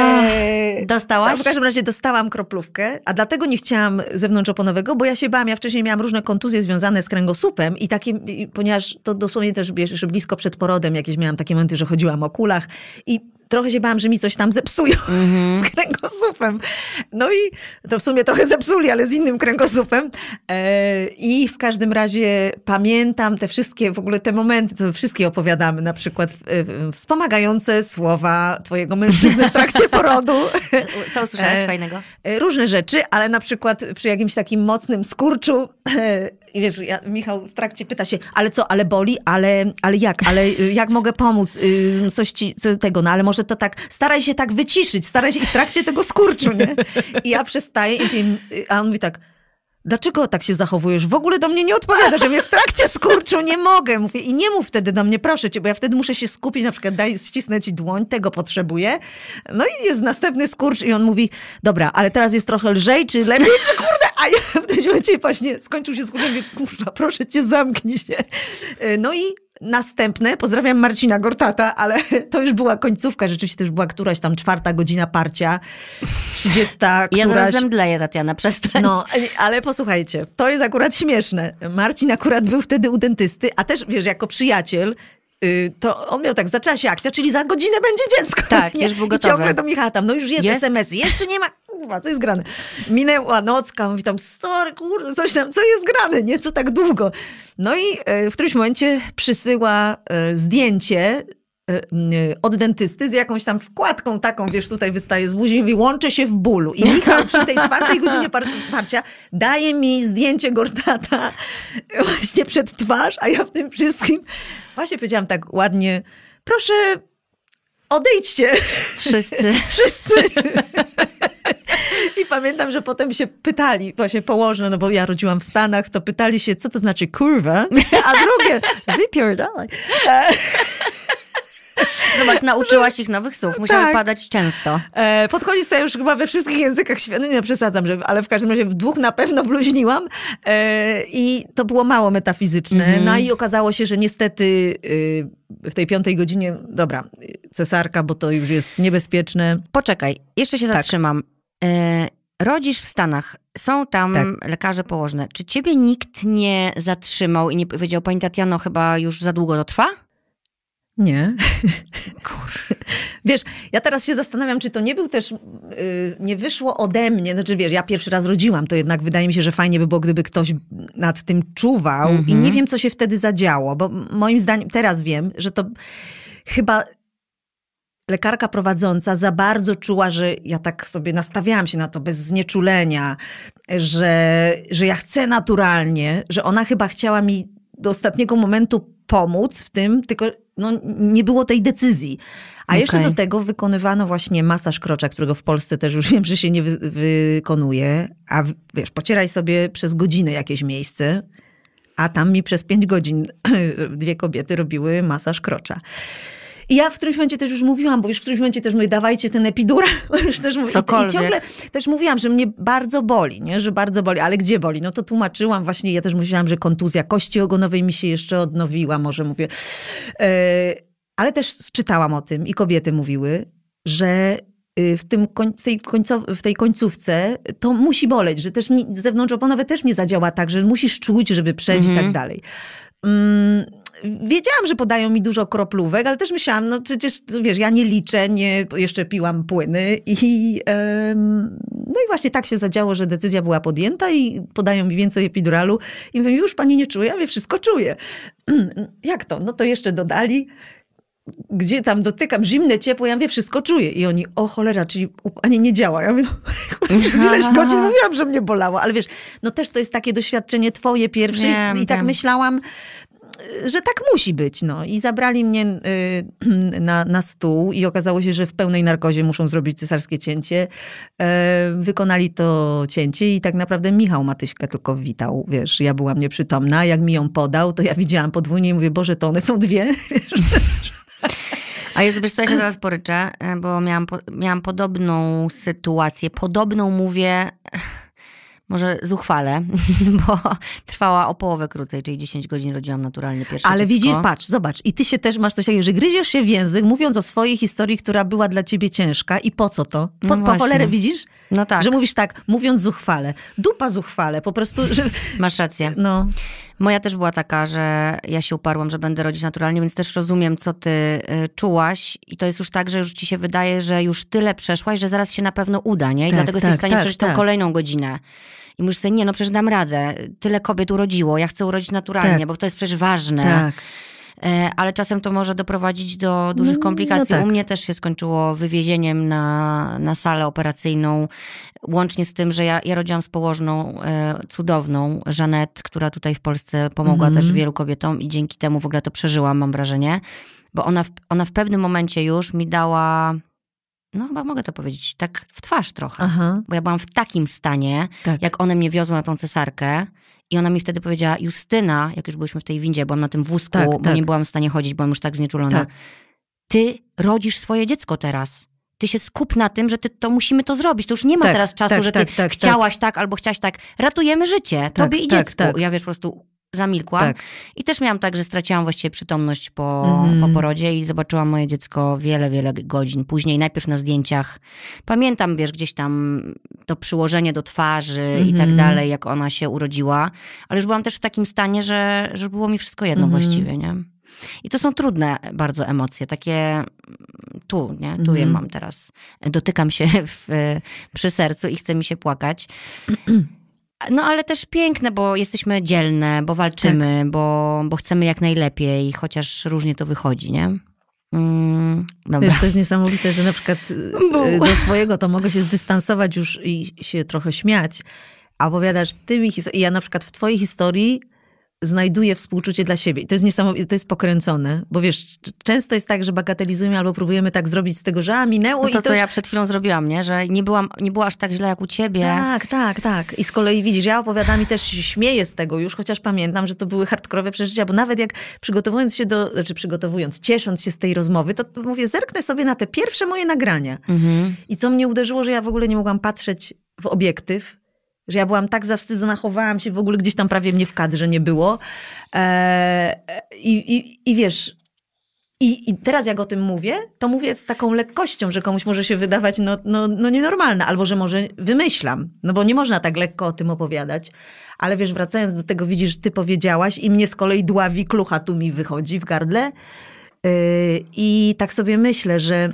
E, Ach, dostałaś? Tak, w każdym razie dostałam kroplówkę, a dlatego nie chciałam oponowego, bo ja się bałam. Ja wcześniej miałam różne kontuzje związane z kręgosłupem i takie, ponieważ to dosłownie też wiesz, blisko przed porodem jakieś miałam takie momenty, że chodziłam o kulach i trochę się bałam, że mi coś tam zepsują mm-hmm. (laughs) z kręgosłupem. No i to w sumie trochę zepsuli, ale z innym kręgosłupem. E, I w każdym razie pamiętam te wszystkie, w ogóle te momenty, to wszystkie opowiadamy, na przykład e, wspomagające słowa twojego mężczyzny w trakcie (laughs) porodu. Co usłyszałaś e, fajnego? E, różne rzeczy, ale na przykład przy jakimś takim mocnym skurczu (clears throat) I wiesz, ja, Michał w trakcie pyta się, ale co, ale boli, ale, ale jak, ale y, jak mogę pomóc, yy, coś ci, co, tego, no ale może to tak, staraj się tak wyciszyć, staraj się i w trakcie tego skurczu, nie? I ja przestaję i wiem, y, a on mówi tak, dlaczego tak się zachowujesz? W ogóle do mnie nie odpowiadasz, że mnie w trakcie skurczu nie mogę. Mówię, i nie mów wtedy do mnie, proszę cię, bo ja wtedy muszę się skupić, na przykład daj, ścisnę ci dłoń, tego potrzebuję. No i jest następny skurcz i on mówi, dobra, ale teraz jest trochę lżej, czy lepiej, czy kurde, a ja (laughs) w tym momencie właśnie skończył się z mówię, kurwa, proszę cię, zamknij się. E, no i Następne, pozdrawiam Marcina Gortata, ale (laughs) to już była końcówka, rzeczywiście to już była któraś tam czwarta godzina parcia, trzydziesta (laughs) któraś... Ja zaraz zemdleję, Tatiana, przestań. No, e, ale posłuchajcie, to jest akurat śmieszne. Marcin akurat był wtedy u dentysty, a też, wiesz, jako przyjaciel, y, to on miał tak, zaczęła się akcja, czyli za godzinę będzie dziecko. Tak, nie? już był gotowy. I ciągle do Michała tam, no już jest, jest? SMS, jeszcze nie ma, kurwa, co jest grane? Minęła nocka, mówi tam, stary, kurde, coś tam, co jest grane, nie? Co tak długo? No i e, w którymś momencie przysyła e, zdjęcie e, od dentysty z jakąś tam wkładką taką, wiesz, tutaj wystaje z buzi i mówi, łączę się w bólu. I Michał przy tej czwartej godzinie par parcia daje mi zdjęcie gortata (laughs) właśnie przed twarz, a ja w tym wszystkim właśnie powiedziałam tak ładnie, proszę odejdźcie. Wszyscy. (laughs) Wszyscy. I pamiętam, że potem się pytali, właśnie położne, no bo ja rodziłam w Stanach, to pytali się, co to znaczy kurwa, a drugie, wypierdalaj. (laughs) Zobacz, nauczyłaś ich nowych słów. Musiały tak. padać często. E, pod już chyba we wszystkich językach świata, no nie no przesadzam, że, ale w każdym razie w dwóch na pewno bluźniłam. E, I to było mało metafizyczne. Mm -hmm. No i okazało się, że niestety y, w tej piątej godzinie, dobra, cesarka, bo to już jest niebezpieczne. Poczekaj, jeszcze się tak. zatrzymam. Tak. E, rodzisz w Stanach, są tam tak. lekarze położne. Czy ciebie nikt nie zatrzymał i nie powiedział, pani Tatiano, chyba już za długo to trwa? Nie. Kurde. (laughs) Wiesz, ja teraz się zastanawiam, czy to nie był też, yy, nie wyszło ode mnie, znaczy wiesz, ja pierwszy raz rodziłam, to jednak wydaje mi się, że fajnie by było, gdyby ktoś nad tym czuwał mm -hmm. i nie mhm. wiem, co się wtedy zadziało, bo moim zdaniem, teraz wiem, że to chyba lekarka prowadząca za bardzo czuła, że ja tak sobie nastawiałam się na to bez znieczulenia, że, że ja chcę naturalnie, że ona chyba chciała mi do ostatniego momentu pomóc w tym, tylko no, nie było tej decyzji. A okay. jeszcze do tego wykonywano właśnie masaż krocza, którego w Polsce też już (laughs) wiem, że się nie wy wykonuje. A wiesz, pocieraj sobie przez godzinę jakieś miejsce, a tam mi przez pięć godzin (clears throat) dwie kobiety robiły masaż krocza. I ja w którymś momencie też już mówiłam, bo już w którymś momencie też mówię, dawajcie ten epidural. (laughs) Już też mówię, I ciągle też mówiłam, że mnie bardzo boli, nie? że bardzo boli, ale gdzie boli? No to tłumaczyłam właśnie, ja też myślałam, że kontuzja kości ogonowej mi się jeszcze odnowiła, może mówię. E, ale też czytałam o tym i kobiety mówiły, że y, w, tym koń, w tej, w tej końcówce to musi boleć, że też nie, zewnątrz oponowe też nie zadziała tak, że musisz czuć, żeby przejść mm -hmm. i tak mhm. dalej. Mm, wiedziałam, że podają mi dużo kroplówek, ale też myślałam, no przecież, wiesz, ja nie liczę, nie, jeszcze piłam płyny i no i właśnie tak się zadziało, że decyzja była podjęta i podają mi więcej epiduralu i mówię, już pani nie czuję, ja mnie wszystko czuję. (clears throat) Jak to? No to jeszcze dodali, gdzie tam dotykam, zimne, ciepło, ja wie, wszystko czuję. I oni, o cholera, czyli u pani nie działa. Ja mówię, no, przez (laughs) ileś godzin (laughs) mówiłam, że mnie bolało. Ale wiesz, no też to jest takie doświadczenie twoje pierwsze i, i tak myślałam, Y, że tak musi być. No. I zabrali mnie y, (clears throat) na, na stół i okazało się, że w pełnej narkozie muszą zrobić cesarskie cięcie. E, wykonali to cięcie i tak naprawdę Michał Matyśka tylko witał. Wiesz, ja byłam nieprzytomna. Jak mi ją podał, to ja widziałam podwójnie i mówię, Boże, to one są dwie. (laughs) A jest, wiesz co, ja się zaraz poryczę, e, bo miałam, miałam podobną sytuację. Podobną mówię może zuchwale, (laughs) bo trwała o połowę krócej, czyli 10 godzin rodziłam naturalnie pierwsze Ale dziecko. widzisz, patrz, zobacz, i ty się też masz coś takiego, że gryziesz się w język, mówiąc o swojej historii, która była dla ciebie ciężka i po co to? Po, no po cholerę, widzisz? No tak. Że mówisz tak, mówiąc zuchwale. Dupa zuchwale, po prostu. Że... Masz rację. No. Moja też była taka, że ja się uparłam, że będę rodzić naturalnie, więc też rozumiem, co ty y, czułaś. I to jest już tak, że już ci się wydaje, że już tyle przeszłaś, że zaraz się na pewno uda, nie? I tak, dlatego tak, jesteś w stanie tak, przeżyć tą tak. kolejną godzinę. I mówisz sobie, nie no, przecież dam radę. Tyle kobiet urodziło, ja chcę urodzić naturalnie, tak. bo to jest przecież ważne. Tak. E, ale czasem to może doprowadzić do dużych no komplikacji. No tak. U mnie też się skończyło wywiezieniem na, na salę operacyjną, łącznie z tym, że ja, ja rodziłam z położną e, cudowną, Żanet, która tutaj w Polsce pomogła też mhm. wielu kobietom i dzięki temu w ogóle to przeżyłam, mam wrażenie, bo ona w, ona w pewnym momencie już mi dała no chyba mogę to powiedzieć, tak w twarz trochę. Aha. Bo ja byłam w takim stanie, tak. jak one mnie wiozły na tą cesarkę, i ona mi wtedy powiedziała, Justyna, jak już byliśmy w tej windzie, byłam na tym wózku, tak, bo tak. nie byłam w stanie chodzić, byłam już tak znieczulona. Tak. Ty rodzisz swoje dziecko teraz. Ty się skup na tym, że ty to musimy to zrobić. To już nie ma tak, teraz czasu, tak, że ty tak, chciałaś tak. albo chciałaś tak. Ratujemy życie, tobie i dziecku. I ja wiesz, po prostu zamilkłam. Tak. I też miałam tak, że straciłam właściwie przytomność po, mm. po porodzie i zobaczyłam moje dziecko wiele, wiele godzin później. Najpierw na zdjęciach. Pamiętam, wiesz, gdzieś tam to przyłożenie do twarzy mm. i tak mhm. dalej, jak ona się urodziła. Ale już byłam też w takim stanie, że, że było mi wszystko jedno mm. właściwie, nie? I to są trudne bardzo emocje, takie tu, nie? Tu mhm. je mam teraz. Dotykam się (laughs) w, przy sercu i chce mi się płakać. No ale też piękne, bo jesteśmy dzielne, bo walczymy, tak. bo, bo chcemy jak najlepiej, chociaż różnie to wychodzi, nie? Mm, dobra. Wiesz, to jest niesamowite, że na przykład (laughs) y, do swojego to mogę się zdystansować już i się trochę śmiać, a opowiadasz tymi historiami. Ja na przykład w twojej historii znajduje współczucie dla siebie. I to jest niesamowite, to jest pokręcone, bo wiesz, często jest tak, że bagatelizujemy albo próbujemy tak zrobić z tego, że a minęło no to, i to... co ja przed chwilą zrobiłam, nie? Że nie, byłam, nie było aż tak źle jak u ciebie. Tak, tak, tak. I z kolei widzisz, ja opowiadam i też śmieję z tego już, chociaż pamiętam, że to były hardkorowe przeżycia, bo nawet jak przygotowując się do, znaczy przygotowując, ciesząc się z tej rozmowy, to mówię, zerknę sobie na te pierwsze moje nagrania. Mhm. I co mnie uderzyło, że ja w ogóle nie mogłam patrzeć w obiektyw, że ja byłam tak zawstydzona, chowałam się, w ogóle gdzieś tam prawie mnie w kadrze nie było. E, i, i, I wiesz, i, I, teraz jak o tym mówię, to mówię z taką lekkością, że komuś może się wydawać no, no, no nienormalne, albo że może wymyślam, no bo nie można tak lekko o tym opowiadać. Ale wiesz, wracając do tego, widzisz, ty powiedziałaś i mnie z kolei dławi, klucha tu mi wychodzi w gardle. Y, I tak sobie myślę, że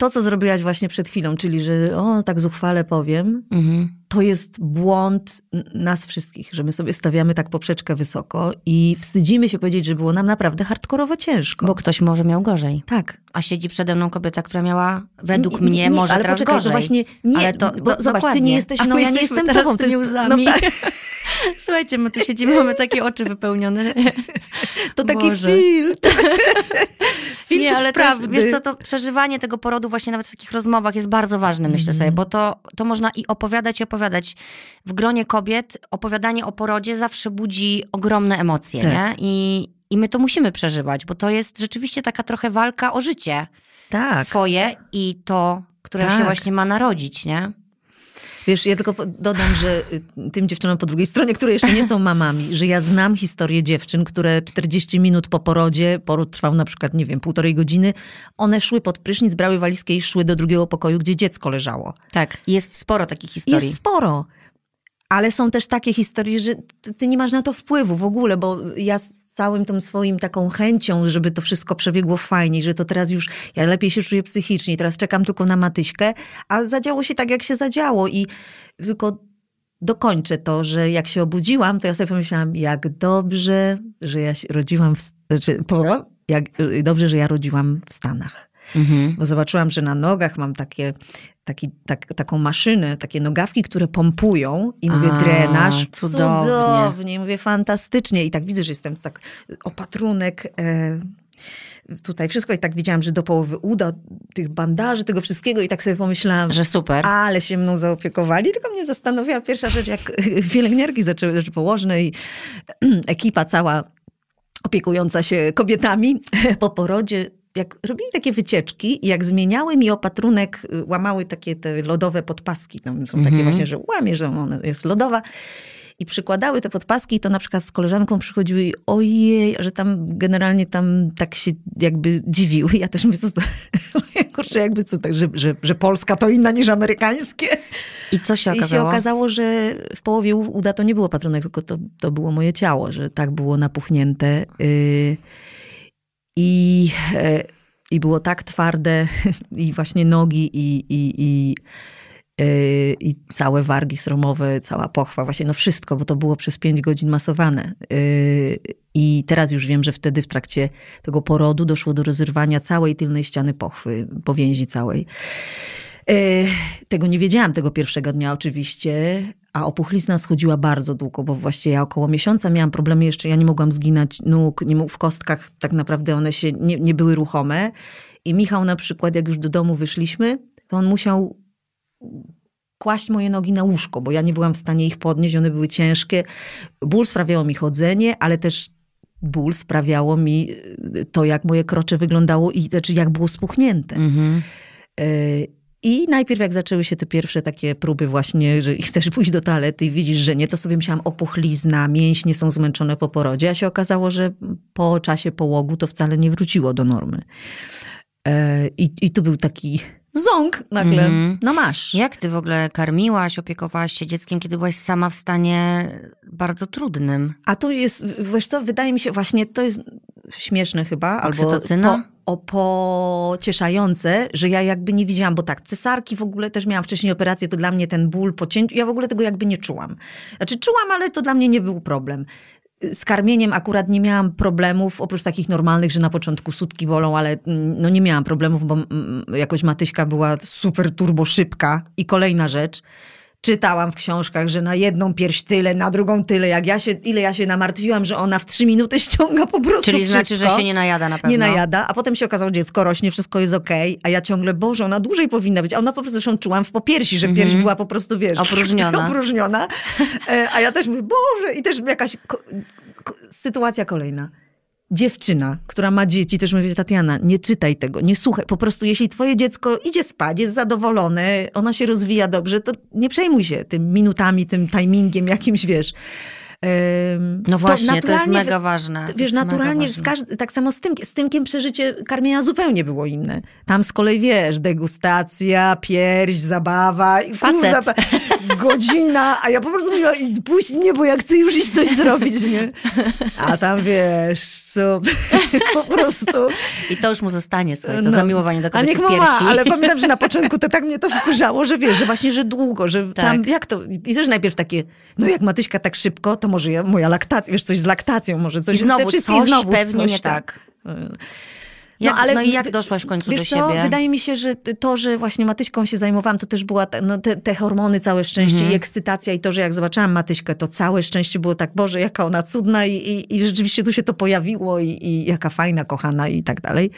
to, co zrobiłaś właśnie przed chwilą, czyli że o, tak zuchwale powiem, mhm to jest błąd nas wszystkich, że my sobie stawiamy tak poprzeczkę wysoko i wstydzimy się powiedzieć, że było nam naprawdę hardkorowo ciężko. Bo ktoś może miał gorzej. Tak. A siedzi przede mną kobieta, która miała według nie, mnie nie, może ale teraz poczekaj, gorzej. To właśnie nie, ale to, bo, do, zobacz, dokładnie. ty nie jesteś, no ja nie jestem tobą. Ty jest, no tak. (laughs) Słuchajcie, my tu siedzimy, mamy takie oczy wypełnione. (laughs) To taki Boże. filtr. (laughs) filtr nie, ale prawdy. To jest, wiesz co, to przeżywanie tego porodu właśnie nawet w takich rozmowach jest bardzo ważne, myślę mm. sobie, bo to, to można i opowiadać, i opowiadać opowiadać. W gronie kobiet opowiadanie o porodzie zawsze budzi ogromne emocje, tak. nie? I, I my to musimy przeżywać, bo to jest rzeczywiście taka trochę walka o życie tak. swoje i to, które tak. się właśnie ma narodzić, nie? Wiesz, ja tylko dodam, że y, tym dziewczynom po drugiej stronie, które jeszcze nie są (laughs) mamami, że ja znam historię dziewczyn, które 40 minut po porodzie, poród trwał na przykład, nie wiem, półtorej godziny, one szły pod prysznic, brały walizkę i szły do drugiego pokoju, gdzie dziecko leżało. Tak, jest sporo takich historii. Jest sporo. Ale są też takie historie, że ty nie masz na to wpływu w ogóle, bo ja z całym tą swoim taką chęcią, żeby to wszystko przebiegło fajnie, że to teraz już ja lepiej się czuję psychicznie, teraz czekam tylko na matyśkę, a zadziało się tak, jak się zadziało i tylko dokończę to, że jak się obudziłam, to ja sobie pomyślałam, jak dobrze, że ja się rodziłam, w, znaczy, po, jak y, dobrze, że ja rodziłam w Stanach Mhm. Bo zobaczyłam, że na nogach mam takie, taki, tak, taką maszynę, takie nogawki, które pompują i mówię A, drenaż. Cudownie. cudownie. Mówię fantastycznie i tak widzę, że jestem tak opatrunek... E, tutaj wszystko i tak widziałam, że do połowy uda, tych bandaży, tego wszystkiego i tak sobie pomyślałam, że super. Ale się mną zaopiekowali, tylko mnie zastanowiła pierwsza rzecz, jak (laughs) pielęgniarki zaczęły, rzeczy położne i (clears throat) ekipa cała opiekująca się kobietami (laughs) po porodzie jak robili takie wycieczki, jak zmieniały mi opatrunek, y, łamały takie te lodowe podpaski. Tam są takie mhm. właśnie, że łamie, że ona jest lodowa. I przykładały te podpaski, to na przykład z koleżanką przychodziły i ojej, że tam generalnie tam tak się jakby dziwiły. Ja też mi co to, kurczę, jakby co tak, że, że, że Polska to inna niż amerykańskie. I co się okazało? I się okazało, że w połowie uda to nie było patrunek, tylko to, to było moje ciało, że tak było napuchnięte. Yy i, e, i było tak twarde, (laughs) i właśnie nogi, i, i, i, e, i całe wargi sromowe, cała pochwa, właśnie no wszystko, bo to było przez pięć godzin masowane. E, I teraz już wiem, że wtedy w trakcie tego porodu doszło do rozerwania całej tylnej ściany pochwy, powięzi całej. Tego nie wiedziałam tego pierwszego dnia oczywiście a opuchlizna schodziła bardzo długo, bo właściwie ja około miesiąca miałam problemy jeszcze, ja nie mogłam zginać nóg, nie w kostkach tak naprawdę one się nie, nie były ruchome. I Michał na przykład, jak już do domu wyszliśmy, to on musiał kłaść moje nogi na łóżko, bo ja nie byłam w stanie ich podnieść, one były ciężkie. Ból sprawiało mi chodzenie, ale też ból sprawiało mi y, to, jak moje krocze wyglądało i znaczy jak było spuchnięte. Mm -hmm. y i najpierw jak zaczęły się te pierwsze takie próby właśnie, że chcesz pójść do toalety i widzisz, że nie, to sobie myślałam opuchlizna, mięśnie są zmęczone po porodzie, a się okazało, że po czasie połogu to wcale nie wróciło do normy. E, I, i tu był taki ząg nagle, mm. no masz. Jak ty w ogóle karmiłaś, opiekowałaś się dzieckiem, kiedy byłaś sama w stanie bardzo trudnym? A to jest, wiesz co, wydaje mi się właśnie, to jest śmieszne chyba. Oksytocyna? Albo to o pocieszające, że ja jakby nie widziałam, bo tak, cesarki w ogóle też miałam wcześniej operację, to dla mnie ten ból pocięciu, ja w ogóle tego jakby nie czułam. Znaczy czułam, ale to dla mnie nie był problem. Z karmieniem akurat nie miałam problemów, oprócz takich normalnych, że na początku sutki bolą, ale mm, no nie miałam problemów, bo mm, mm, jakoś Matyśka była super turbo szybka. I kolejna rzecz – czytałam w książkach, że na jedną pierś tyle, na drugą tyle, jak ja się, ile ja się namartwiłam, że ona w trzy minuty (laughs) ściąga po prostu Czyli wszystko. znaczy, że się nie najada na pewno. Nie najada, a potem się okazało, że dziecko rośnie, wszystko jest okej, okay, a ja ciągle, Boże, ona dłużej powinna być, a ona po prostu czułam w popiersi, że pierś mhm. była po prostu, wiesz... (laughs) Opróżniona. opróżniona. E, a ja też mówię, Boże, i też jakaś sytuacja kolejna dziewczyna, która ma dzieci, też mówi, Tatiana, nie czytaj tego, nie słuchaj. Po prostu jeśli twoje dziecko idzie spać, jest zadowolone, ona się rozwija dobrze, to nie przejmuj się tym minutami, tym timingiem jakimś, wiesz. No właśnie, to, to jest mega ważne. To, wiesz, naturalnie, ważne. Każdy, tak samo z, tym, z tymkiem przeżycie karmienia zupełnie było inne. Tam z kolei, wiesz, degustacja, pierś, zabawa. Facet godzina, a ja po prostu mówiłam, puść mnie, bo ja chcę już iść coś zrobić, nie? A tam wiesz, co, (laughs) po prostu. I to już mu zostanie, słuchaj, to no. zamiłowanie do kobiety A niech mama, ale pamiętam, że na (laughs) początku to tak mnie to wkurzało, że wiesz, że właśnie, że długo, że tak. tam, jak to, i też najpierw takie, no jak Matyśka tak szybko, to może ja, moja laktacja, wiesz, coś z laktacją, może coś. I znowu, wszystkie, coś, znowu pewnie coś, nie tak. tak. Y, no, jak, no, ale no i jak doszłaś w końcu do siebie? Wydaje mi się, że to, że właśnie Matyśką się zajmowałam, to też była ta, no, te, te, hormony całe szczęście mhm. i ekscytacja i to, że jak zobaczyłam Matyśkę, to całe szczęście było tak, Boże, jaka ona cudna i, i, i rzeczywiście tu się to pojawiło i, i jaka fajna, kochana i tak dalej.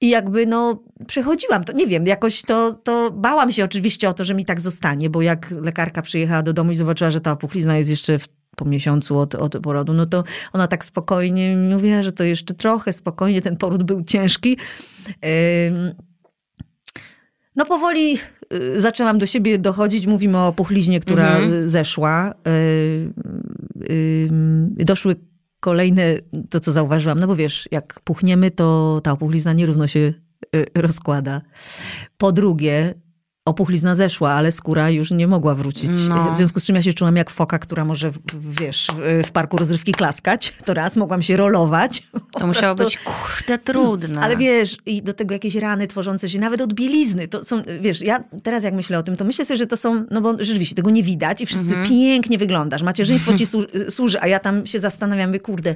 I jakby no przechodziłam to, nie wiem, jakoś to, to bałam się oczywiście o to, że mi tak zostanie, bo jak lekarka przyjechała do domu i zobaczyła, że ta opuchlizna jest jeszcze w po miesiącu od, od porodu, no to ona tak spokojnie mówiła, że to jeszcze trochę spokojnie, ten poród był ciężki. No powoli y, zaczęłam do siebie dochodzić. Mówimy o puchliźnie, która mhm. zeszła. Y, doszły kolejne, to co zauważyłam, no bo wiesz, jak puchniemy, to ta puchlizna nierówno się y, rozkłada. Po drugie, Opuchlizna zeszła, ale skóra już nie mogła wrócić. No. W związku z czym ja się czułam jak foka, która może, wiesz, w parku rozrywki klaskać. To raz mogłam się rolować. (laughs) To musiało prostu... być kurde trudne. Ale wiesz, i do tego jakieś rany tworzące się, nawet od bielizny. To są, wiesz, ja teraz jak myślę o tym, to myślę sobie, że to są, no bo rzeczywiście tego nie widać i wszyscy mhm. pięknie wyglądasz. Macierzyństwo (laughs) ci służy, a ja tam się zastanawiam, kurde,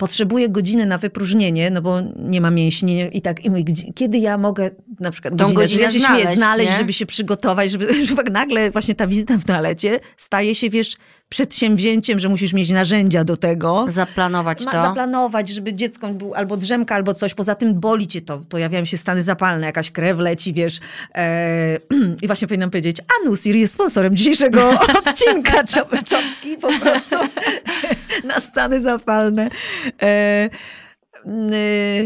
potrzebuję godziny na wypróżnienie, no bo nie ma mięśni i tak, i mówię, kiedy ja mogę na przykład Tą godzinę, godzinę znaleźć, znaleźć żeby się przygotować, żeby, (laughs) żeby tak nagle właśnie ta wizyta w toalecie staje się, wiesz, przedsięwzięciem, że musisz mieć narzędzia do tego. Zaplanować Ma, to. Zaplanować, żeby dziecko był albo drzemka, albo coś. Poza tym boli cię to. Pojawiają się stany zapalne, jakaś krew leci, wiesz. E, (clears throat) I właśnie powinnam powiedzieć, Anusir jest sponsorem dzisiejszego (laughs) odcinka czopki po prostu. (laughs) na stany zapalne. E,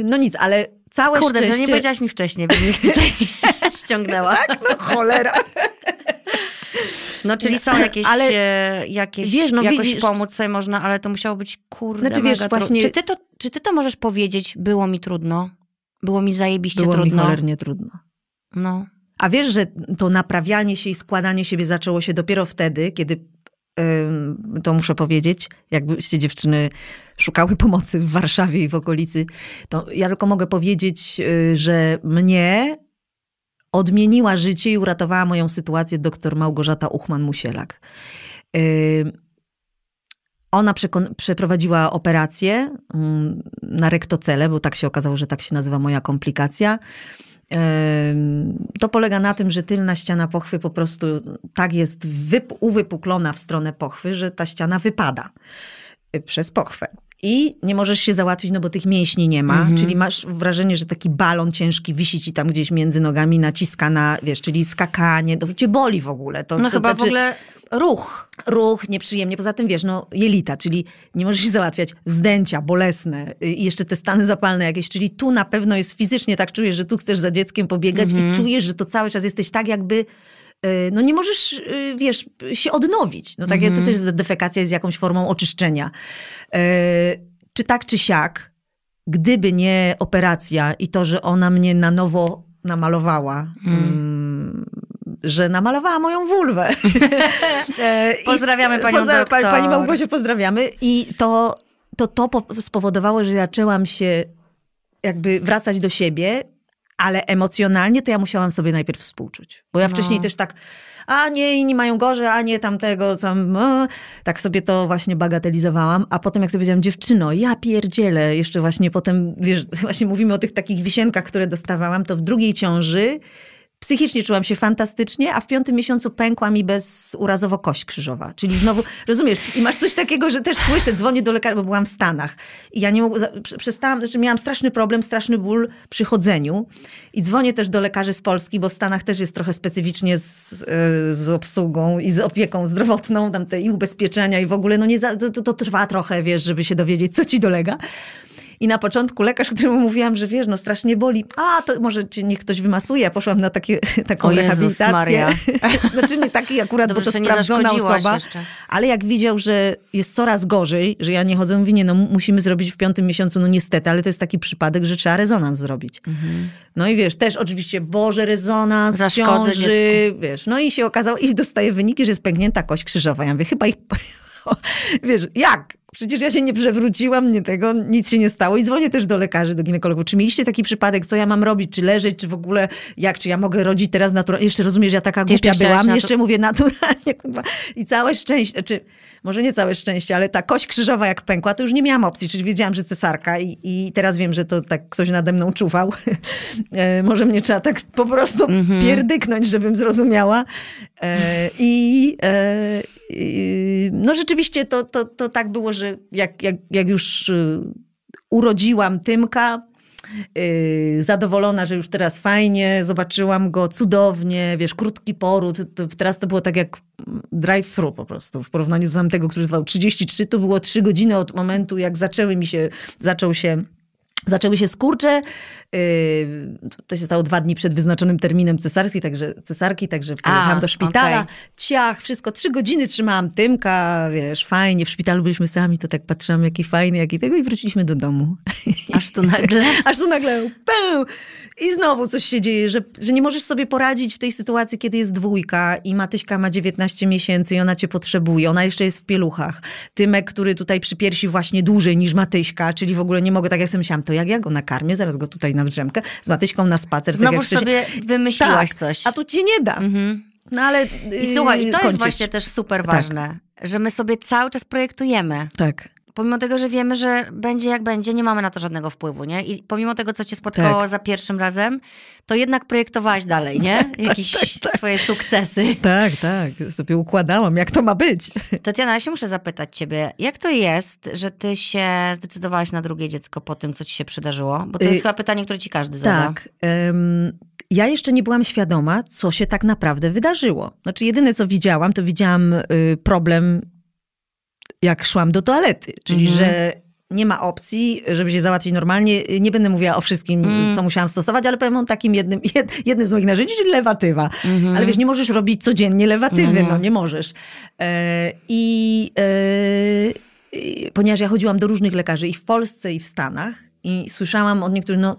no nic, ale całe Kurde, szczęście... że nie powiedziałaś mi wcześniej, bym (laughs) ich tutaj (laughs) ściągnęła. tak? No cholera. No, czyli są jakieś, ale, e, jakieś wiesz, no, jakoś widzisz, pomóc sobie można, ale to musiało być kurde znaczy, wiesz, właśnie... Czy ty, to, czy ty to możesz powiedzieć, było mi trudno? Było mi zajebiście było trudno? Było mi cholernie trudno. No. A wiesz, że to naprawianie się i składanie siebie zaczęło się dopiero wtedy, kiedy to muszę powiedzieć, jakbyście dziewczyny szukały pomocy w Warszawie i w okolicy, to ja tylko mogę powiedzieć, y, że mnie odmieniła życie i uratowała moją sytuację dr Małgorzata Uchman-Musielak. Ona przeprowadziła operację mm, na rektocele, bo tak się okazało, że tak się nazywa moja komplikacja. To polega na tym, że tylna ściana pochwy po prostu tak jest uwypuklona w stronę pochwy, że ta ściana wypada y, przez pochwę i nie możesz się załatwić, no bo tych mięśni nie ma, mhm. czyli masz wrażenie, że taki balon ciężki wisi ci tam gdzieś między nogami, naciska na, wiesz, czyli skakanie, to cię boli w ogóle. To, no to chyba znaczy, w ogóle ruch. Ruch, nieprzyjemnie, poza tym wiesz, no jelita, czyli nie możesz się załatwiać, wzdęcia bolesne y, i jeszcze te stany zapalne jakieś, czyli tu na pewno jest fizycznie tak czujesz, że tu chcesz za dzieckiem pobiegać mhm. i czujesz, że to cały czas jesteś tak jakby Y, no nie możesz, y, wiesz, się odnowić. No tak, mm -hmm. to mhm. też defekacja jest jakąś formą oczyszczenia. Y, czy tak, czy siak, gdyby nie operacja i to, że ona mnie na nowo namalowała, mhm. mm. że namalowała moją wulwę. (laughs) E, pozdrawiamy panią Poza, doktor. Pani Małgosię pozdrawiamy. I to, to, to spowodowało, że zaczęłam się jakby wracać do siebie, ale emocjonalnie to ja musiałam sobie najpierw współczuć. Bo ja no. wcześniej też tak, a nie, inni mają gorzej, a nie tamtego, tam, a. tak sobie to właśnie bagatelizowałam. A potem jak sobie powiedziałam, dziewczyno, ja pierdzielę, jeszcze właśnie potem, wiesz, właśnie mówimy o tych takich wisienkach, które dostawałam, to w drugiej ciąży Psychicznie czułam się fantastycznie, a w piątym miesiącu pękła mi bezurazowo kość krzyżowa. Czyli znowu, rozumiesz, i masz coś takiego, że też słyszę, dzwonię do lekarza, bo byłam w Stanach. I ja nie mogłam, przestałam, znaczy miałam straszny problem, straszny ból przy chodzeniu. I dzwonię też do lekarzy z Polski, bo w Stanach też jest trochę specyficznie z, z obsługą i z opieką zdrowotną, tam te i ubezpieczenia i w ogóle, no nie za, to, to trwa trochę, wiesz, żeby się dowiedzieć, co ci dolega. I na początku lekarz, któremu mówiłam, że wiesz, no strasznie boli, a to może cię niech ktoś wymasuje. Ja poszłam na takie, (laughs) taką o rehabilitację. Maria. (laughs) znaczy nie taki akurat, Dobrze, bo to sprawdzona osoba. Jeszcze. Ale jak widział, że jest coraz gorzej, że ja nie chodzę, mówi nie, no musimy zrobić w piątym miesiącu, no niestety, ale to jest taki przypadek, że trzeba rezonans zrobić. Mhm. No i wiesz, też oczywiście, Boże, rezonans, Zaszkodzę ciąży, wiesz. No i się okazało, i dostaje wyniki, że jest pęknięta kość krzyżowa. Ja mówię, chyba ich... (laughs) wiesz, jak? przecież ja się nie przewróciłam, nie tego, nic się nie stało. I dzwonię też do lekarzy, do ginekologów. Czy mieliście taki przypadek, co ja mam robić, czy leżeć, czy w ogóle jak, czy ja mogę rodzić teraz naturalnie? Jeszcze rozumiesz, ja taka głupia jeszcze byłam, natu... jeszcze mówię naturalnie, (laughs) Kuba. I całe szczęście, czy może nie całe szczęście, ale ta kość krzyżowa jak pękła, to już nie miałam opcji, czyli wiedziałam, że cesarka i, i teraz wiem, że to tak ktoś nade mną czuwał. (laughs) e, może mnie trzeba tak po prostu mm -hmm. pierdyknąć, żebym zrozumiała. E, i, e, I no rzeczywiście to, to, to tak było, że że jak, jak, jak już y, urodziłam Tymka, y, zadowolona, że już teraz fajnie, zobaczyłam go cudownie, wiesz, krótki poród. teraz to było tak jak drive-thru po prostu. W porównaniu do tamtego, który trwał 33, to było 3 godziny od momentu, jak zaczęły mi się, zaczął się Zaczęły się skurcze. Yy, to się stało dwa dni przed wyznaczonym terminem cesarski, także, cesarki, także pojechałam do szpitala. Okay. Ciach, wszystko. Trzy godziny trzymałam tymka, wiesz, fajnie. W szpitalu byliśmy sami, to tak patrzyłam, jaki fajny, jaki tego i wróciliśmy do domu. (laughs) Aż tu nagle? (laughs) Aż tu nagle. Peł. I znowu coś się dzieje, że, że nie możesz sobie poradzić w tej sytuacji, kiedy jest dwójka i Matyśka ma 19 miesięcy i ona cię potrzebuje. Ona jeszcze jest w pieluchach. Tymek, który tutaj przypiersi właśnie dłużej niż Matyśka, czyli w ogóle nie mogę, tak jak sobie myślałam, to jak ja go nakarmię, zaraz go tutaj na drzemkę, z Matyśką na spacer. Tak Znowu tak sobie wymyśliłaś tak, coś. a tu ci nie da. Mhm. No ale... I słuchaj, i to y, jest właśnie też super tak. ważne, tak. że my sobie cały czas projektujemy. Tak pomimo tego, że wiemy, że będzie jak będzie, nie mamy na to żadnego wpływu, nie? I pomimo tego, co cię spotkało tak. za pierwszym razem, to jednak projektowałaś dalej, nie? (laughs) Tak, Jakieś tak, tak, swoje sukcesy. Tak, tak. Sobie układałam, jak to ma być. Tatiana, ja się muszę zapytać ciebie, jak to jest, że ty się zdecydowałaś na drugie dziecko po tym, co ci się przydarzyło? Bo to y, jest y- chyba pytanie, które ci każdy zada. Tak. ja jeszcze nie byłam świadoma, co się tak naprawdę wydarzyło. Znaczy, jedyne co widziałam, to widziałam y, problem jak szłam do toalety. Czyli, mhm. że nie ma opcji, żeby się załatwić normalnie. Nie będę mówiła o wszystkim, mm. co musiałam stosować, ale powiem o takim jednym, (laughs) jed, jednym z moich narzędzi, czyli lewatywa. Mm -hmm. Ale wiesz, nie możesz robić codziennie lewatywy, mm -hmm. no nie możesz. E, I e, ponieważ ja chodziłam do różnych lekarzy i w Polsce, i w Stanach, i słyszałam od niektórych, no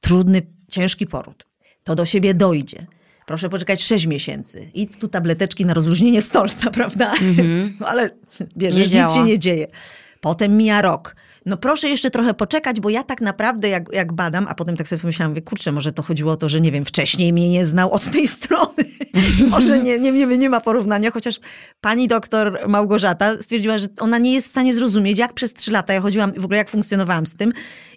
trudny, ciężki poród. To do siebie dojdzie proszę poczekać 6 miesięcy. I tu tableteczki na rozluźnienie stolca, (laughs) prawda? Mm -hmm. (laughs) Ale bierzesz, nic się nie dzieje. Potem mija rok no proszę jeszcze trochę poczekać, bo ja tak naprawdę jak, jak badam, a potem tak sobie pomyślałam, mówię, kurczę, może to chodziło o to, że nie wiem, wcześniej mnie nie znał od tej strony. (laughs) może nie, nie, nie, nie ma porównania, chociaż pani doktor Małgorzata stwierdziła, że ona nie jest w stanie zrozumieć, jak przez trzy lata ja chodziłam i w ogóle jak funkcjonowałam z tym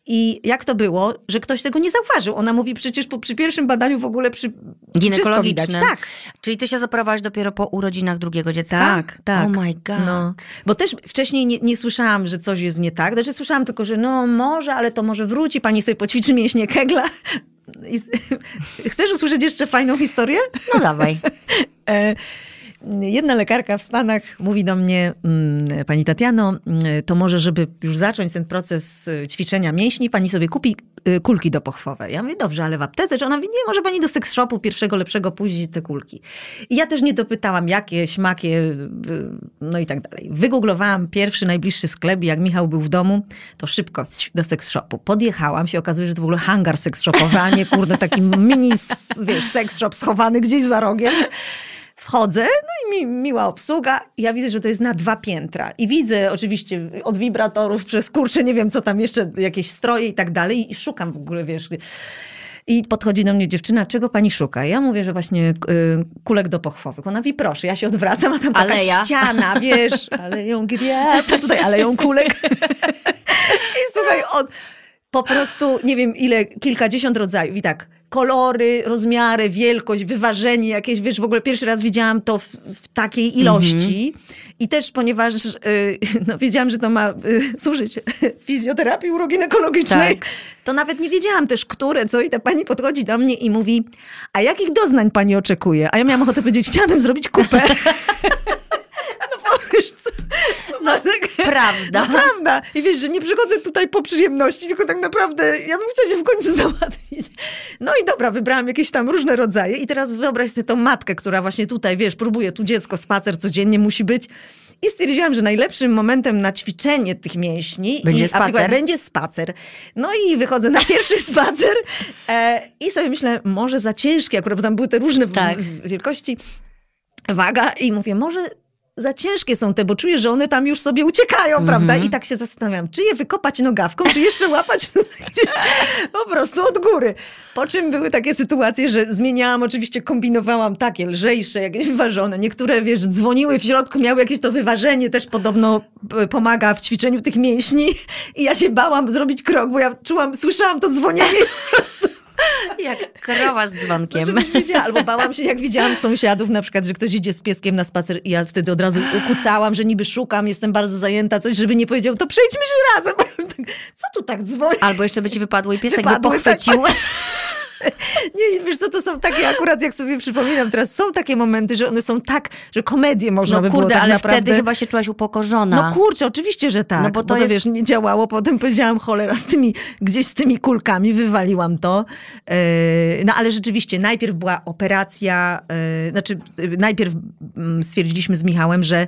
i jak to było, że ktoś tego nie zauważył. Ona mówi, przecież po, przy pierwszym badaniu w ogóle przy, ginekologicznym. Tak. Czyli ty się zaprowadziłaś dopiero po urodzinach drugiego dziecka? Tak, tak. Oh my god. No. Bo też wcześniej nie, nie słyszałam, że coś jest nie tak. Znaczy słyszałam tylko, że no może, ale to może wróci, pani sobie poćwiczy mięśnie kegla. (laughs) Chcesz usłyszeć jeszcze fajną historię? No dawaj. (laughs) E, Jedna lekarka w Stanach mówi do mnie, mm, pani Tatiano, mm, to może, żeby już zacząć ten proces y, ćwiczenia mięśni, pani sobie kupi y, kulki do pochwowe. Ja mówię, dobrze, ale w aptece? Czy ona mówi, nie, może pani do seks shopu pierwszego lepszego pójść te kulki. I ja też nie dopytałam, jakie, śmakie, y, no i tak dalej. Wygooglowałam pierwszy, najbliższy sklep jak Michał był w domu, to szybko do seks shopu. Podjechałam, się okazuje, że to w ogóle hangar seks shopowy, a nie kurde taki mini, wiesz, seks shop schowany gdzieś za rogiem. Wchodzę, no i mi, miła obsługa. Ja widzę, że to jest na dwa piętra. I widzę oczywiście od wibratorów przez kurcze, nie wiem co tam jeszcze, jakieś stroje i tak dalej. I szukam w ogóle, wiesz... I podchodzi do mnie dziewczyna, czego pani szuka? Ja mówię, że właśnie y, kulek do pochwowych. Ona mówi, proszę, ja się odwracam, a tam taka Aleja. ściana, wiesz, (laughs) aleją gwiazd, a (laughs) tutaj aleją kulek. (laughs) I słuchaj, on po prostu, nie wiem ile, kilkadziesiąt rodzajów i tak kolory, rozmiary, wielkość, wyważenie jakieś, wiesz, w ogóle pierwszy raz widziałam to w, w takiej ilości mm-hmm. i też ponieważ y, (laughs) no, wiedziałam, że to ma y, służyć (laughs) fizjoterapii uroginekologicznej, tak. to nawet nie wiedziałam też, które, co i ta pani podchodzi do mnie i mówi, a jakich doznań pani oczekuje? A ja miałam ochotę powiedzieć, chciałabym zrobić kupę. (laughs) No, prawda. No, prawda. I wiesz, że nie przychodzę tutaj po przyjemności, tylko tak naprawdę ja bym chciała się w końcu (laughs) załatwić. No i dobra, wybrałam jakieś tam różne rodzaje i teraz wyobraź sobie tą matkę, która właśnie tutaj, wiesz, próbuje tu dziecko, spacer codziennie musi być. I stwierdziłam, że najlepszym momentem na ćwiczenie tych mięśni będzie, i spacer. będzie spacer. No i wychodzę na pierwszy (laughs) spacer e, i sobie myślę, może za ciężkie, akurat bo tam były te różne tak. wielkości waga i mówię, może za ciężkie są te, bo czuję, że one tam już sobie uciekają, mm -hmm. prawda? I tak się zastanawiam, czy je wykopać nogawką, czy jeszcze łapać (laughs) po prostu od góry. Po czym były takie sytuacje, że zmieniałam, oczywiście kombinowałam takie lżejsze, jakieś ważone. Niektóre, wiesz, dzwoniły w środku, miały jakieś to wyważenie, też podobno e, pomaga w ćwiczeniu tych mięśni. I ja się bałam zrobić krok, bo ja czułam, słyszałam to dzwonienie (laughs) Jak krowa z dzwonkiem. Znaczy, albo bałam się, jak widziałam sąsiadów, na przykład, że ktoś idzie z pieskiem na spacer i ja wtedy od razu ukucałam, że niby szukam, jestem bardzo zajęta, coś, żeby nie powiedział, to przejdźmy się razem. (laughs) Tak, co tu tak dzwoni? Albo jeszcze by ci wypadło i piesek wypadło, by pochwycił. Tak. (laughs) (laughs) Nie, wiesz co, to są takie, akurat jak sobie przypominam teraz, są takie momenty, że one są tak, że komedię można no, by kurde, było tak ale naprawdę... wtedy chyba się czułaś upokorzona. No kurczę, oczywiście, że tak. No bo to, bo to jest... wiesz, nie działało. Potem powiedziałam, cholera, z tymi, gdzieś z tymi kulkami wywaliłam to. E, no ale rzeczywiście, najpierw była operacja, e, znaczy e, najpierw mm, stwierdziliśmy z Michałem, że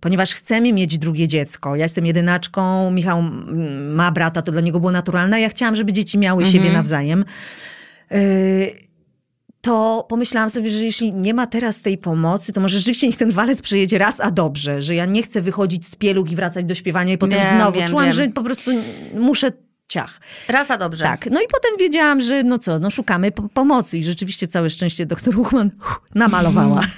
ponieważ chcemy mieć drugie dziecko. Ja jestem jedynaczką, Michał mm, ma brata, to dla niego było naturalne. Ja chciałam, żeby dzieci miały mhm. siebie nawzajem. Yy, to pomyślałam sobie, że jeśli nie ma teraz tej pomocy, to może rzeczywiście niech ten walec przyjedzie raz, a dobrze, że ja nie chcę wychodzić z pieluch i wracać do śpiewania i potem znowu. Wiem, Czułam, wiem. że po prostu muszę ciach. Raz, a dobrze. Tak. No i potem wiedziałam, że no co, no szukamy pomocy i rzeczywiście całe szczęście doktor Huchman namalowała. (laughs)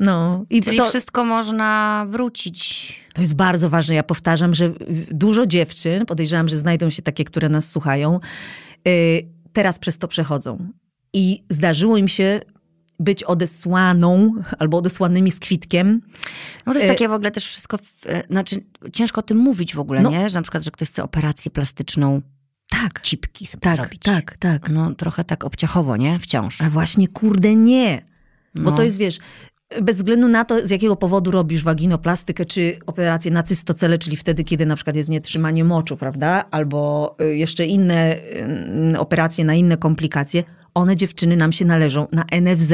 No, i Czyli to, wszystko można wrócić. To jest bardzo ważne. Ja powtarzam, że dużo dziewczyn, podejrzewam, że znajdą się takie, które nas słuchają, yy, teraz przez to przechodzą. I zdarzyło im się być odesłaną albo odesłanymi z kwitkiem. No to jest e, takie w ogóle też wszystko, w, e, znaczy ciężko o tym mówić w ogóle, no, nie? Że na przykład, że ktoś chce operację plastyczną tak. cipki sobie tak, zrobić. Tak, tak, No trochę tak obciachowo, nie? Wciąż. A właśnie, kurde, nie. Bo no. to jest, wiesz, bez względu na to, z jakiego powodu robisz waginoplastykę, czy operację na cystocele, czyli wtedy, kiedy na przykład jest nietrzymanie moczu, prawda? Albo y, jeszcze inne y, operacje na inne komplikacje, one dziewczyny nam się należą na NFZ.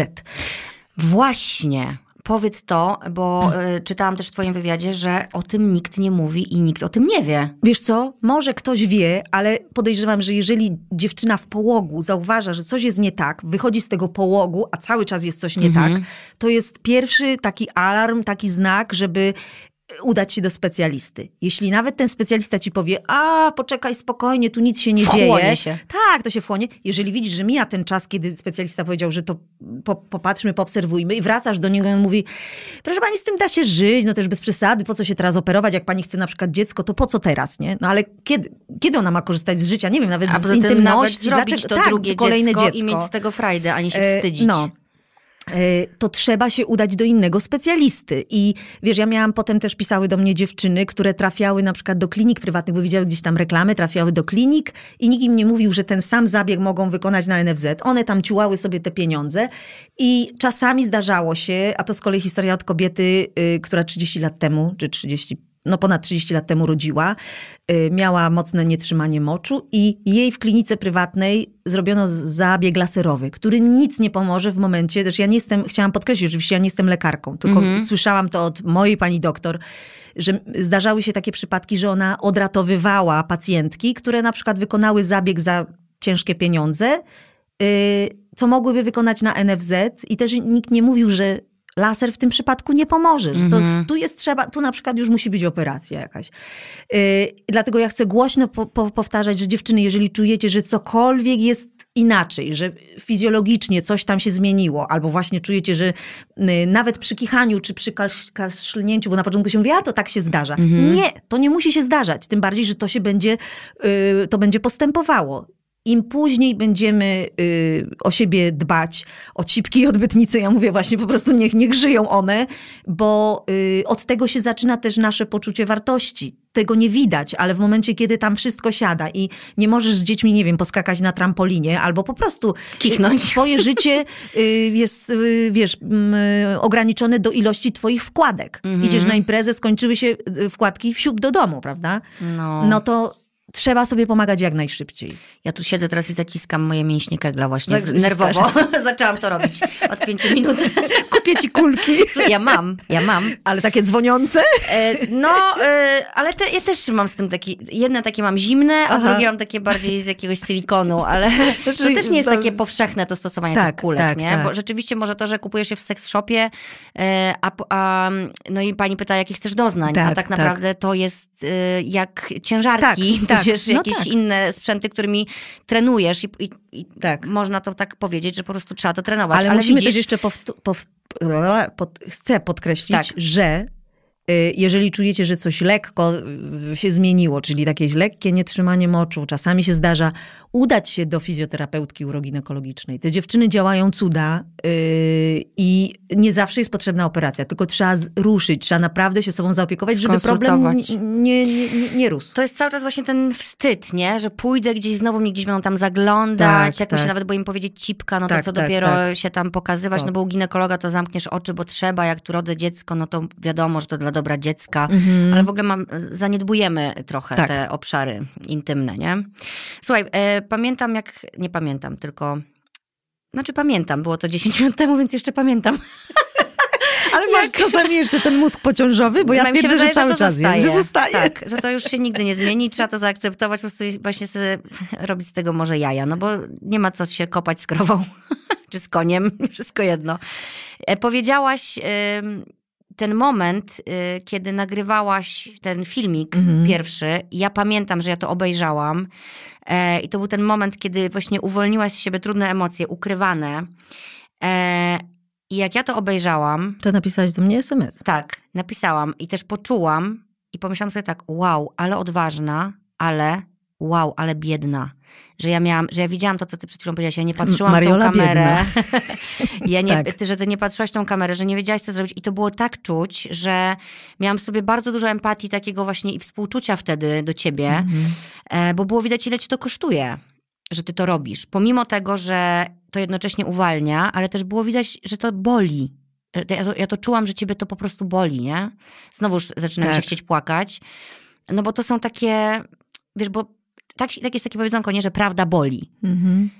Właśnie, Powiedz to, bo y, czytałam też w Twoim wywiadzie, że o tym nikt nie mówi i nikt o tym nie wie. Wiesz co? Może ktoś wie, ale podejrzewam, że jeżeli dziewczyna w połogu zauważa, że coś jest nie tak, wychodzi z tego połogu, a cały czas jest coś nie tak, mhm. to jest pierwszy taki alarm, taki znak, żeby udać się do specjalisty. Jeśli nawet ten specjalista ci powie, a poczekaj spokojnie, tu nic się nie wchłonie dzieje. Się. Tak, to się wchłonie. Jeżeli widzisz, że mija ten czas, kiedy specjalista powiedział, że to po, popatrzmy, poobserwujmy i wracasz do niego i on mówi, proszę pani, z tym da się żyć, no też bez przesady, po co się teraz operować, jak pani chce na przykład dziecko, to po co teraz, nie? No ale kiedy, kiedy ona ma korzystać z życia? Nie wiem, nawet a z intymności. Nawet zrobić dlaczego, to tak, drugie kolejne dziecko, dziecko i mieć z tego frajdę, ani się e, wstydzić. No. E, to trzeba się udać do innego specjalisty. I wiesz, ja miałam potem też pisały do mnie dziewczyny, które trafiały na przykład do klinik prywatnych, bo widziały gdzieś tam reklamy, trafiały do klinik i nikt im nie mówił, że ten sam zabieg mogą wykonać na NFZ. One tam ciułały sobie te pieniądze i czasami zdarzało się, a to z kolei historia od kobiety, y, która 30 lat temu, czy 35, no ponad 30 lat temu rodziła, y, miała mocne nietrzymanie moczu i jej w klinice prywatnej zrobiono zabieg laserowy, który nic nie pomoże w momencie, też ja nie jestem, chciałam podkreślić, oczywiście ja nie jestem lekarką, tylko mm -hmm. słyszałam to od mojej pani doktor, że zdarzały się takie przypadki, że ona odratowywała pacjentki, które na przykład wykonały zabieg za ciężkie pieniądze, yy, co mogłyby wykonać na NFZ i też nikt nie mówił, że laser w tym przypadku nie pomoże. Że to, mhm. Tu jest trzeba, tu na przykład już musi być operacja jakaś. Yy, dlatego ja chcę głośno po, po, powtarzać, że dziewczyny, jeżeli czujecie, że cokolwiek jest inaczej, że fizjologicznie coś tam się zmieniło, albo właśnie czujecie, że yy, nawet przy kichaniu czy przy kaszlnięciu, bo na początku się mówi, a to tak się zdarza. Mhm. Nie, to nie musi się zdarzać. Tym bardziej, że to się będzie, yy, to będzie postępowało im później będziemy y, o siebie dbać, o cipki i odbytnice, ja mówię właśnie po prostu niech, niech żyją one, bo y, od tego się zaczyna też nasze poczucie wartości. Tego nie widać, ale w momencie, kiedy tam wszystko siada i nie możesz z dziećmi, nie wiem, poskakać na trampolinie albo po prostu y, kichnąć. (laughs) Twoje życie y, jest, y, wiesz, mm, ograniczone do ilości twoich wkładek. Mm -hmm. Idziesz na imprezę, skończyły się wkładki, wsiup do domu, prawda? No, no to trzeba sobie pomagać jak najszybciej. Ja tu siedzę teraz i zaciskam moje mięśnie kegla właśnie nerwowo. (laughs) Zaczęłam to robić od pięciu minut. (laughs) Kupię ci kulki. (laughs) Co, ja mam, ja mam. Ale takie dzwoniące? E, no, e, ale te, ja też mam z tym takie, jedne takie mam zimne, a Aha. drugie mam takie bardziej z jakiegoś silikonu, ale to, też nie jest takie powszechne to stosowanie tak, tych kulek, tak, nie? Tak. Bo rzeczywiście może to, że kupujesz je w seks shopie, e, a, a, no i pani pyta, jakich chcesz doznań, tak, a tak, tak naprawdę to jest jak ciężarki. Tak, gdzież tak, no jakieś tak. inne sprzęty, którymi trenujesz i, i, i tak. można to tak powiedzieć, że po prostu trzeba to trenować. Ale, Ale musimy widzisz... też jeszcze powtórzyć, pow- pod- chcę podkreślić, tak. że y, jeżeli czujecie, że coś lekko y, się zmieniło, czyli jakieś lekkie nietrzymanie moczu, czasami się zdarza udać się do fizjoterapeutki uroginekologicznej. Te dziewczyny działają cuda yy, i nie zawsze jest potrzebna operacja, tylko trzeba ruszyć, trzeba naprawdę się sobą zaopiekować, żeby problem nie, nie, nie, nie rósł. To jest cały czas właśnie ten wstyd, nie? Że pójdę gdzieś, znowu mnie gdzieś będą tam zaglądać, tak, jakoś tak. nawet boję powiedzieć cipka, no tak, to co tak, dopiero tak. się tam pokazywać, no bo u ginekologa to zamkniesz oczy, bo trzeba, jak tu rodzę dziecko, no to wiadomo, że to dla dobra dziecka, mhm. ale w ogóle mam, zaniedbujemy trochę tak. te obszary intymne, nie? Słuchaj, e, pamiętam jak, nie pamiętam, tylko, znaczy pamiętam, było to 10 minut temu, więc jeszcze pamiętam. (laughs) Ale masz jak... czasami jeszcze ten mózg pociążowy, bo ja twierdzę, wydaje, że cały czas zostaje. Jest, że zostaje. Tak, że to już się nigdy nie zmieni, trzeba to zaakceptować, po prostu właśnie sobie (laughs) robić z tego może jaja, no bo nie ma co się kopać z krową (laughs) czy z koniem, wszystko jedno. E, powiedziałaś ten moment, y, kiedy nagrywałaś ten filmik mhm. pierwszy, ja pamiętam, że ja to obejrzałam. E, I to był ten moment, kiedy właśnie uwolniłaś z siebie trudne emocje, ukrywane. E, I jak ja to obejrzałam. To napisałaś do mnie SMS. Tak, napisałam i też poczułam i pomyślałam sobie tak, wow, ale odważna, ale wow, ale biedna że ja miałam, że ja widziałam to, co ty przed chwilą powiedziałaś, ja nie patrzyłam na w tą kamerę. (laughs) ja nie, tak. ty, że ty nie patrzyłaś w tą kamerę, że nie wiedziałaś, co zrobić i to było tak czuć, że miałam w sobie bardzo dużo empatii takiego właśnie i współczucia wtedy do ciebie, mhm. e, bo było widać, ile ci to kosztuje, że ty to robisz. Pomimo tego, że to jednocześnie uwalnia, ale też było widać, że to boli, e, ja to, ja to, czułam, że ciebie to po prostu boli, nie? Znowuż zaczynam tak. się chcieć płakać. No bo to są takie, wiesz, bo tak, tak jest takie powiedzonko, nie, że prawda boli. Mhm.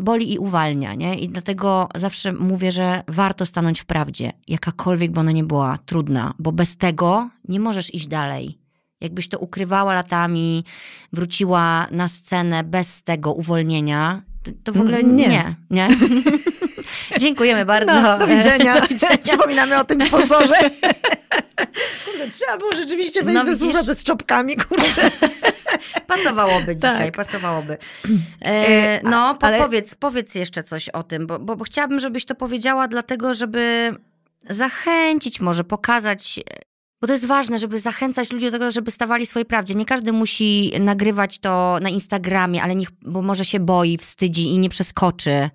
Boli i uwalnia, nie? I dlatego zawsze mówię, że warto stanąć w prawdzie, jakakolwiek by ona nie była trudna, bo bez tego nie możesz iść dalej. Jakbyś to ukrywała latami, wróciła na scenę bez tego uwolnienia, to, to w ogóle mm, nie. nie. nie? (laughs) (laughs) Dziękujemy bardzo. No, do widzenia. (laughs) Do widzenia. Przypominamy o tym sponsorze. (laughs) Kurde, trzeba było rzeczywiście wejść no, we współpracę z czopkami, kurczę. Pasowałoby tak. dzisiaj, tak. pasowałoby. E, e no, ale... powiedz, powiedz jeszcze coś o tym, bo, bo, bo chciałabym, żebyś to powiedziała, dlatego, żeby zachęcić może, pokazać bo to jest ważne, żeby zachęcać ludzi do tego, żeby stawali swojej prawdzie. Nie każdy musi nagrywać to na Instagramie, ale niech, bo może się boi, wstydzi i nie przeskoczy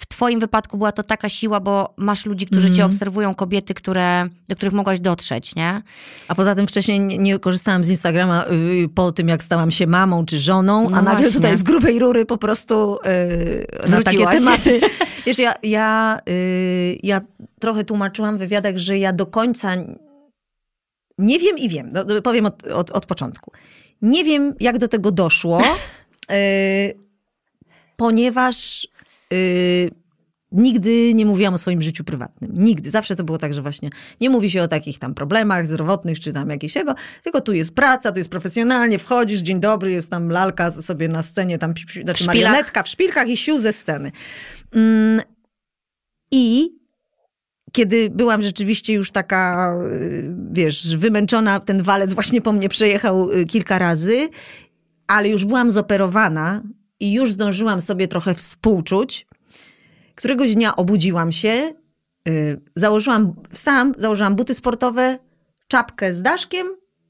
w Twoim wypadku była to taka siła, bo masz ludzi, którzy mm. Cię mhm. obserwują, kobiety, które, do których mogłaś dotrzeć, nie? A poza tym wcześniej nie, nie korzystałam z Instagrama yy, po tym, jak stałam się mamą czy żoną, no a nagle tutaj z grubej rury po prostu yy, na takie tematy. (laughs) Wiesz, ja, ja, yy, ja trochę tłumaczyłam w wywiadach, że ja do końca nie wiem i wiem. No, no, powiem od, od, od, początku. Nie wiem, jak do tego doszło, (laughs) y, ponieważ Y, nigdy nie mówiłam o swoim życiu prywatnym. Nigdy. Zawsze to było tak, że właśnie nie mówi się o takich tam problemach zdrowotnych czy tam jakiegoś jego, tylko tu jest praca, tu jest profesjonalnie, wchodzisz, dzień dobry, jest tam lalka sobie na scenie, tam znaczy w znaczy szpilach. marionetka w szpilkach i sił ze sceny. Mm. I kiedy byłam rzeczywiście już taka, y, wiesz, wymęczona, ten walec właśnie po mnie przejechał y, kilka razy, ale już byłam zoperowana i już zdążyłam sobie trochę współczuć. Któregoś dnia obudziłam się, yy, założyłam, sam, założyłam buty sportowe, czapkę z daszkiem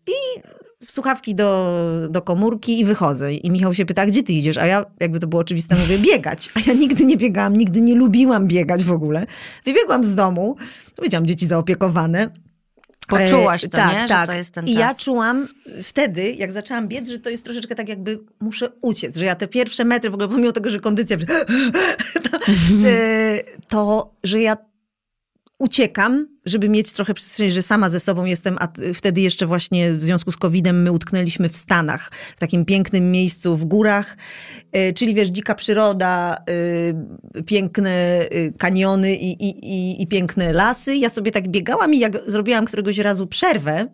i słuchawki do, do komórki i wychodzę. I Michał się pyta, gdzie ty idziesz? A ja, jakby to było oczywiste, mówię, biegać. A ja nigdy nie biegałam, nigdy nie lubiłam biegać w ogóle. Wybiegłam z domu, powiedziałam, dzieci zaopiekowane. Poczułaś e, to, tak, nie? Tak. Że to jest ten czas. I ja czułam wtedy, jak zaczęłam biec, że to jest troszeczkę tak jakby muszę uciec, że ja te pierwsze metry, w ogóle pomimo tego, że kondycja, to, (laughs) e, to że ja uciekam, żeby mieć trochę przestrzeni, że sama ze sobą jestem, a wtedy jeszcze właśnie w związku z COVID-em my utknęliśmy w Stanach, w takim pięknym miejscu w górach, e, czyli wiesz, dzika przyroda, e, piękne e, kaniony i, i, i, i piękne lasy. Ja sobie tak biegałam i jak zrobiłam któregoś razu przerwę,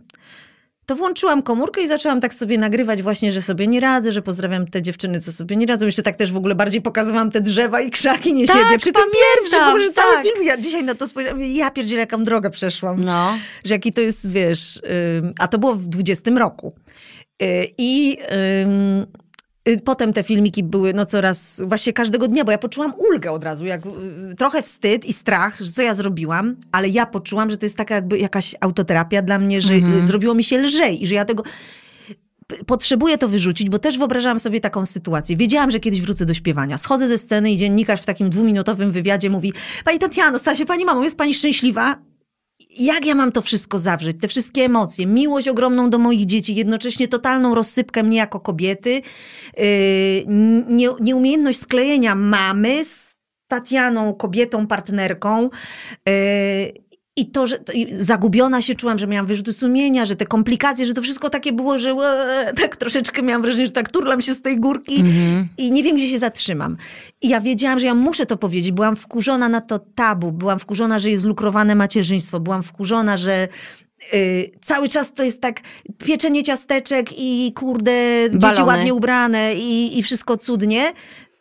to włączyłam komórkę i zaczęłam tak sobie nagrywać właśnie, że sobie nie radzę, że pozdrawiam te dziewczyny, co sobie nie radzą. Jeszcze tak też w ogóle bardziej pokazywałam te drzewa i krzaki, nie tak, siebie. Czy to pierwszy, bo że cały tak. film, ja dzisiaj na to spojrzałam, ja pierdzielę, jaką drogę przeszłam. No. Że jaki to jest, wiesz, a to było w 20 roku. Y, I... Yy, Y, potem te filmiki były no coraz, właśnie każdego dnia, bo ja poczułam ulgę od razu, jak y, trochę wstyd i strach, co ja zrobiłam, ale ja poczułam, że to jest taka jakby jakaś autoterapia dla mnie, że y, mhm. zrobiło mi się lżej i że ja tego potrzebuję to wyrzucić, bo też wyobrażałam sobie taką sytuację. Wiedziałam, że kiedyś wrócę do śpiewania. Schodzę ze sceny i dziennikarz w takim dwuminutowym wywiadzie mówi: Pani Tatiano, stała się pani mamą, jest pani szczęśliwa? jak ja mam to wszystko zawrzeć, te wszystkie emocje, miłość ogromną do moich dzieci, jednocześnie totalną rozsypkę mnie jako kobiety, yy, nie, nieumiejętność sklejenia mamy z Tatianą, kobietą, partnerką. Yy, i to, że zagubiona się czułam, że miałam wyrzuty sumienia, że te komplikacje, że to wszystko takie było, że e, tak troszeczkę miałam wrażenie, że tak turlam się z tej górki mhm. i nie wiem, gdzie się zatrzymam. I ja wiedziałam, że ja muszę to powiedzieć. Byłam wkurzona na to tabu, byłam wkurzona, że jest lukrowane macierzyństwo, byłam wkurzona, że Yy, cały czas to jest tak pieczenie ciasteczek i kurde, Balony. dzieci ładnie ubrane i, i wszystko cudnie.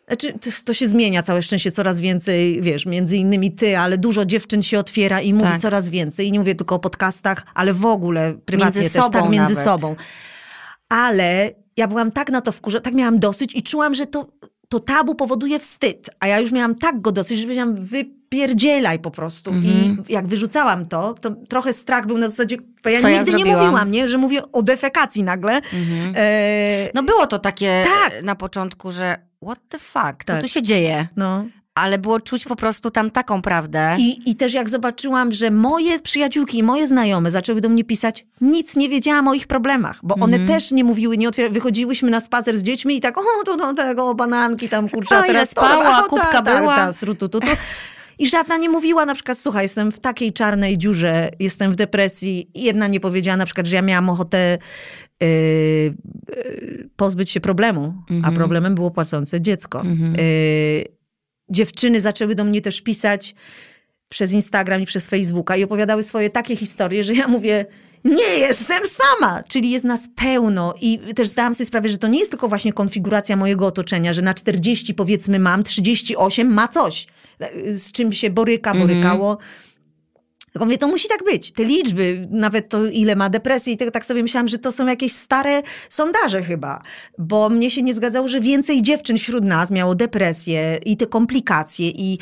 Znaczy, to się zmienia całe szczęście coraz więcej, wiesz, między innymi ty, ale dużo dziewczyn się otwiera i mówi tak. coraz więcej. I nie mówię tylko o podcastach, ale w ogóle prywatnie między też, tak, między nawet. sobą. Ale ja byłam tak na to wkurzona, tak miałam dosyć i czułam, że to, to tabu powoduje wstyd. A ja już miałam tak go dosyć, że powiedziałam, wypierdzielaj po prostu. I mhm. jak wyrzucałam to, to trochę strach był na zasadzie, bo ja Co nigdy ja nie mówiłam, nie? że mówię o defekacji nagle. Mhm. e... No było to takie tak. na początku, że what the fuck, co tak. tu się dzieje? No ale było czuć po prostu tam taką prawdę. I, I też jak zobaczyłam, że moje przyjaciółki i moje znajome zaczęły do mnie pisać, nic nie wiedziałam o ich problemach, bo one mm. też nie mówiły, nie otwierały. Wychodziłyśmy na spacer z dziećmi i tak, o, to, to, tego, bananki tam, kurczę, a teraz spała, to, a, kubka ta, tak, była. Ta, ta, sru, i żadna nie mówiła na przykład, słuchaj, jestem w takiej czarnej dziurze, jestem w depresji. I jedna nie powiedziała na przykład, że ja miałam ochotę yy, yy, pozbyć się problemu, mm -hmm. a mhm. problemem było płacące dziecko. Mm -hmm. yy, dziewczyny zaczęły do mnie też pisać przez Instagram i przez Facebooka i opowiadały swoje takie historie, że ja mówię, nie jestem sama, czyli jest nas pełno i też zdałam sobie sprawę, że to nie jest tylko właśnie konfiguracja mojego otoczenia, że na 40 powiedzmy mam, 38 ma coś z czym się boryka, mhm. borykało. Mm -hmm. Tylko mówię, to musi tak być. Te liczby, nawet to ile ma depresji, tego tak sobie myślałam, że to są jakieś stare sondaże chyba. Bo mnie się nie zgadzało, że więcej dziewczyn wśród nas miało depresję i te komplikacje i...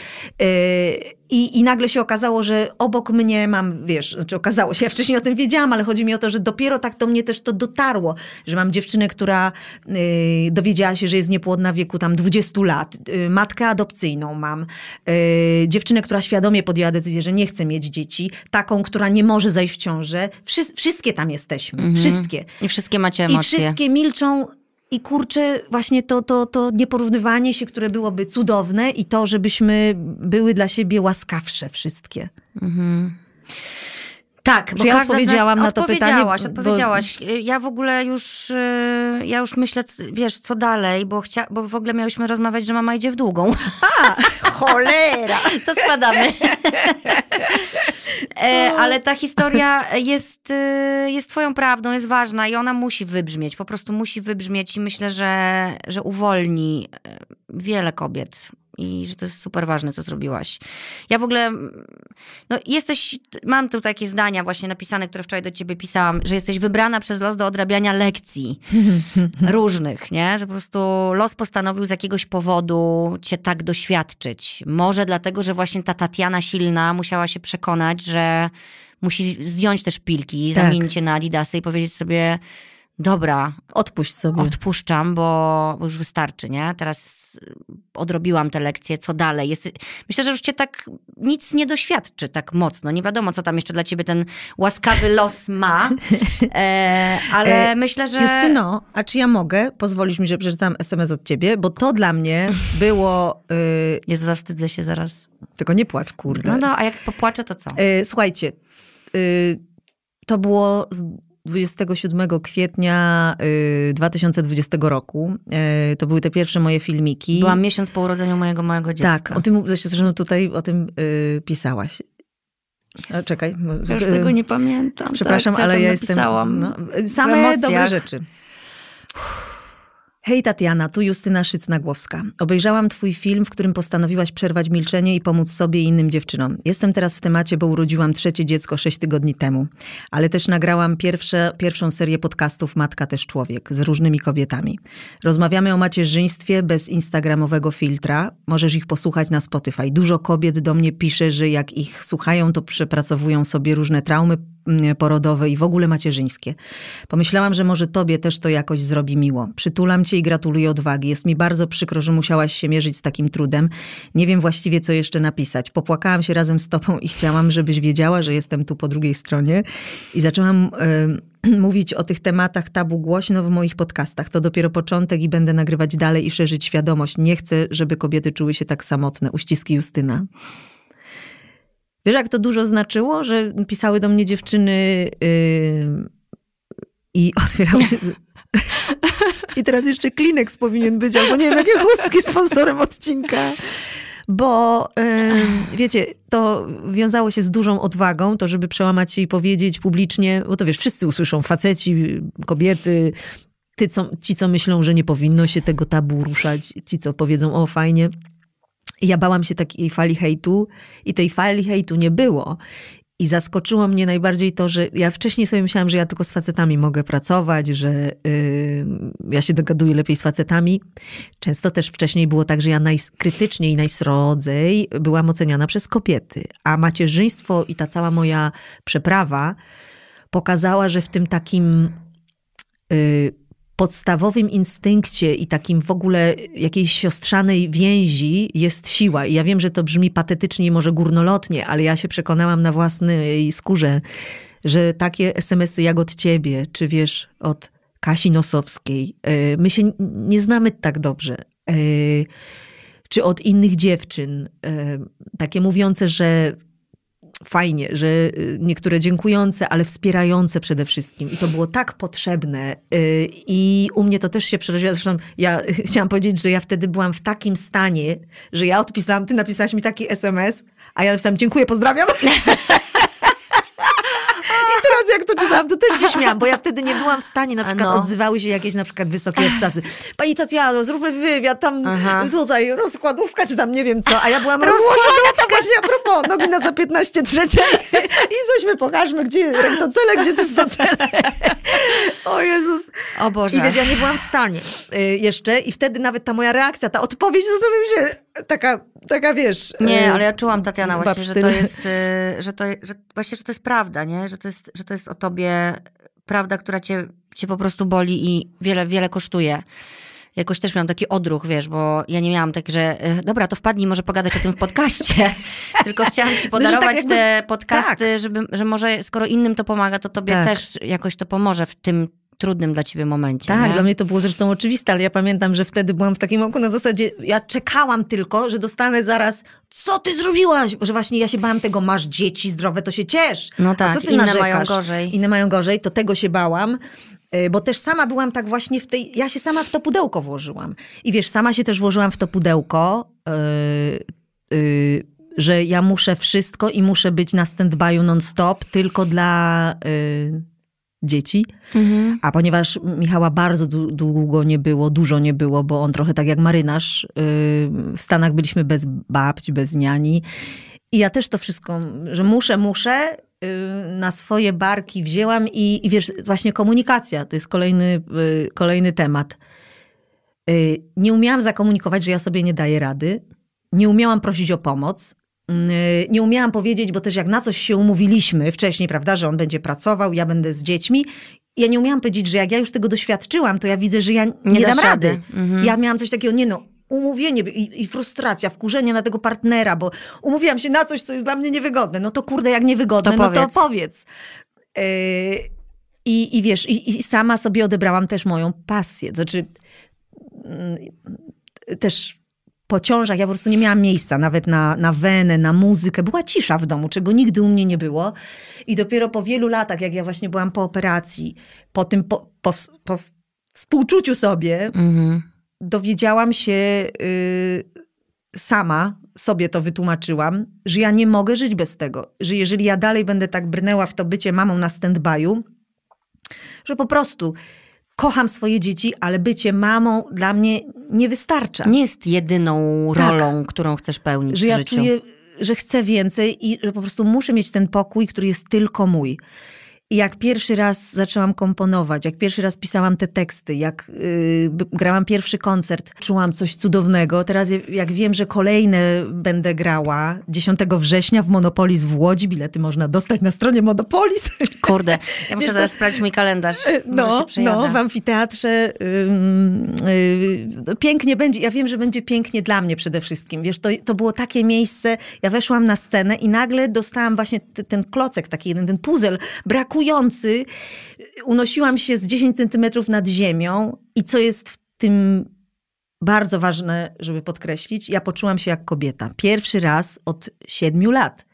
Yy, i, I nagle się okazało, że obok mnie mam, wiesz, znaczy okazało się, ja wcześniej o tym wiedziałam, ale chodzi mi o to, że dopiero tak do mnie też to dotarło, że mam dziewczynę, która y, dowiedziała się, że jest niepłodna w wieku tam 20 lat. Y, matkę adopcyjną mam. Y, dziewczynę, która świadomie podjęła decyzję, że nie chce mieć dzieci. Taką, która nie może zajść w ciążę. Wszy wszystkie tam jesteśmy. Mhm. Wszystkie. I wszystkie macie emocje. I wszystkie milczą i kurczę, właśnie to, to, to nieporównywanie się, które byłoby cudowne, i to, żebyśmy były dla siebie łaskawsze wszystkie. Mhm. Tak, bo ja odpowiedziałam na to odpowiedziałaś, pytanie. Odpowiedziałaś, bo... Ja w ogóle już, e, ja już myślę, wiesz, co dalej, bo, chcia, bo w ogóle miałyśmy rozmawiać, że mama idzie w długą. A, cholera! (laughs) to spadamy. (laughs) E, no. ale ta historia jest, y, jest twoją prawdą, jest ważna i ona musi wybrzmieć, po prostu musi wybrzmieć i myślę, że, że uwolni e, wiele kobiet i że to jest super ważne, co zrobiłaś. Ja w ogóle, mm, no jesteś, mam tu takie zdania właśnie napisane, które wczoraj do ciebie pisałam, że jesteś wybrana przez los do odrabiania lekcji (laughs) różnych, nie? Że po prostu los postanowił z jakiegoś powodu cię tak doświadczyć. Może dlatego, że właśnie ta Tatiana silna musiała się przekonać, że musi zdjąć te szpilki, tak. zamienić je na adidasy i powiedzieć sobie dobra. Odpuść sobie. Odpuszczam, bo już wystarczy, nie? Teraz odrobiłam te lekcje, co dalej. Jest, myślę, że już cię tak nic nie doświadczy tak mocno. Nie wiadomo, co tam jeszcze dla ciebie ten łaskawy los ma, e, ale e, myślę, że... Justyno, a czy ja mogę? Pozwolisz mi, że przeczytam SMS od ciebie, bo to dla mnie było... Y... Jezu, zawstydzę się zaraz. Tylko nie płacz, kurde. No, no a jak popłaczę, to co? E, słuchajcie, y, to było 27 kwietnia 2020 y, roku. Y, to były te pierwsze moje filmiki. Byłam miesiąc po urodzeniu mojego małego dziecka. Tak, o tym zresztą tutaj o tym y, pisałaś. A, czekaj. Ja już tego nie pamiętam. Tak, przepraszam, tak, ale ja, jestem. no, same dobre rzeczy. Uff. Hej Tatiana, tu Justyna Szycnagłowska. Obejrzałam twój film, w którym postanowiłaś przerwać milczenie i pomóc sobie i innym dziewczynom. Jestem teraz w temacie, bo urodziłam trzecie dziecko sześć tygodni temu. Ale też nagrałam pierwsze, pierwszą serię podcastów Matka też Człowiek z różnymi kobietami. Rozmawiamy o macierzyństwie bez instagramowego filtra. Możesz ich posłuchać na Spotify. Dużo kobiet do mnie pisze, że jak ich słuchają, to przepracowują sobie różne traumy, porodowe i w ogóle macierzyńskie. Pomyślałam, że może tobie też to jakoś zrobi miło. Przytulam cię i gratuluję odwagi. Jest mi bardzo przykro, że musiałaś się mierzyć z takim trudem. Nie wiem właściwie, co jeszcze napisać. Popłakałam się razem z tobą i chciałam, żebyś wiedziała, że jestem tu po drugiej stronie. I zaczęłam... Y (clears throat) mówić o tych tematach tabu głośno w moich podcastach. To dopiero początek i będę nagrywać dalej i szerzyć świadomość. Nie chcę, żeby kobiety czuły się tak samotne. Uściski Justyna. Wiesz, jak to dużo znaczyło, że pisały do mnie dziewczyny yy, i otwierały się... (laughs) I teraz jeszcze Kleenex powinien być, albo nie wiem, jakie chustki (laughs) sponsorem odcinka bo yy, wiecie, to wiązało się z dużą odwagą, to żeby przełamać się i powiedzieć publicznie, bo to wiesz, wszyscy usłyszą, faceci, kobiety, ty, co, ci co myślą, że nie powinno się tego tabu ruszać, ci co powiedzą, o fajnie. Ja bałam się takiej fali hejtu i tej fali hejtu nie było. I zaskoczyło mnie najbardziej to, że ja wcześniej sobie myślałam, że ja tylko z facetami mogę pracować, że yy, ja się dogaduję lepiej z facetami. Często też wcześniej było tak, że ja najkrytyczniej i najsrodzej byłam oceniana przez kobiety. A macierzyństwo i ta cała moja przeprawa pokazała, że w tym takim. Yy, podstawowym instynkcie i takim w ogóle jakiejś siostrzanej więzi jest siła. I ja wiem, że to brzmi patetycznie, może górnolotnie, ale ja się przekonałam na własnej skórze, że takie SMS-y jak od ciebie, czy wiesz, od Kasi Nosowskiej, y, my się nie znamy tak dobrze. Y, czy od innych dziewczyn, y, takie mówiące, że fajnie, że y, niektóre dziękujące, ale wspierające przede wszystkim. I to było tak potrzebne. Y, I u mnie to też się przerodziło. Zresztą ja (laughs) chciałam powiedzieć, że ja wtedy byłam w takim stanie, że ja odpisałam, ty napisałaś mi taki SMS, a ja napisałam dziękuję, pozdrawiam. (laughs) teraz jak to czytałam, to też się śmiałam, bo ja wtedy nie byłam w stanie, na przykład no. odzywały się jakieś na przykład wysokie obcasy. Pani Tatiano, zróbmy wywiad, tam Aha. tutaj rozkładówka, czy tam nie wiem co, a ja byłam rozkładówka. to właśnie a propos, nogi na za 15 trzecie i zośmy pokażmy, gdzie cele, gdzie cele. O Jezus. O Boże. I wiesz, ja nie byłam w stanie y, jeszcze i wtedy nawet ta moja reakcja, ta odpowiedź, to sobie się taka, taka wiesz. Nie, y, ale ja czułam Tatiana właśnie, że to jest, y, że to, że właśnie, że to jest prawda, nie? Że to jest, że to jest o tobie prawda, która cię, cię po prostu boli i wiele, wiele kosztuje. Jakoś też miałam taki odruch, wiesz, bo ja nie miałam tak, że y, dobra, to wpadnij, może pogadać o tym w podcaście. (laughs) Tylko chciałam ci no, tak podarować no, tak jakby... te podcasty, tak. żeby, że może skoro innym to pomaga, to tobie tak. też jakoś to pomoże w tym, trudnym dla ciebie momencie. Tak, nie? dla mnie to było zresztą oczywiste, ale ja pamiętam, że wtedy byłam w takim oku na zasadzie, ja czekałam tylko, że dostanę zaraz, co ty zrobiłaś? Że właśnie ja się bałam tego, masz dzieci zdrowe, to się ciesz. No tak, A co tak, ty inne narzekasz? mają gorzej. Inne mają gorzej, to tego się bałam y, bo też sama byłam tak właśnie w tej, ja się sama w to pudełko włożyłam. I wiesz, sama się też włożyłam w to pudełko, yy, yy, że ja muszę wszystko i muszę być na stand by non-stop tylko dla... Yy dzieci. Mhm. A ponieważ Michała bardzo długo nie było, dużo nie było, bo on trochę tak jak marynarz, yy, w Stanach byliśmy bez babci, bez niani. I ja też to wszystko, że muszę, muszę, yy, na swoje barki wzięłam i, i wiesz, właśnie komunikacja to jest kolejny, yy, kolejny temat. Nie umiałam zakomunikować, że ja sobie nie daję rady. Nie umiałam prosić o pomoc. Mm, y, nie umiałam powiedzieć, bo też jak na coś się umówiliśmy wcześniej, prawda, że on będzie pracował, ja będę z dziećmi. Ja nie umiałam powiedzieć, że jak ja już tego doświadczyłam, to ja widzę, że ja nie, nie dam rady. rady. Mhm. Ja miałam coś takiego, nie no, umówienie i, i, frustracja, wkurzenie na tego partnera, bo umówiłam się na coś, co jest dla mnie niewygodne. No to kurde, jak niewygodne, to no powiedz. to powiedz. Yy, i, I wiesz, i, i, sama sobie odebrałam też moją pasję. Znaczy, yy, też po ciążach ja po prostu nie miałam miejsca nawet na, na wenę, na muzykę. Była cisza w domu, czego nigdy u mnie nie było. I dopiero po wielu latach, jak ja właśnie byłam po operacji, po tym po, po, po współczuciu sobie, mhm. dowiedziałam się y, sama, sobie to wytłumaczyłam, że ja nie mogę żyć bez tego. Że jeżeli ja dalej będę tak brnęła w to bycie mamą na stand że po prostu kocham swoje dzieci, ale bycie mamą dla mnie nie wystarcza. Nie jest jedyną tak. rolą, tak, którą chcesz pełnić że ja życiu. Czuję, że chcę więcej i że po prostu muszę mieć ten pokój, który jest tylko mój jak pierwszy raz zaczęłam komponować, jak pierwszy raz pisałam te teksty, jak yy, grałam pierwszy koncert, czułam coś cudownego. Teraz jak wiem, że kolejne będę grała 10 września w Monopolis w Łodzi, bilety można dostać na stronie Monopolis. Kurde, ja (laughs) muszę zaraz sprawdzić mój kalendarz. E, no, no w amfiteatrze yy, yy, pięknie będzie. Ja wiem, że będzie pięknie dla mnie przede wszystkim. Wiesz, to, to było takie miejsce, ja weszłam na scenę i nagle dostałam właśnie ten klocek, taki jeden, ten puzzle, Brak szokujący. Unosiłam się z 10 centymetrów nad ziemią i co jest w tym bardzo ważne, żeby podkreślić, ja poczułam się jak kobieta. Pierwszy raz od siedmiu lat.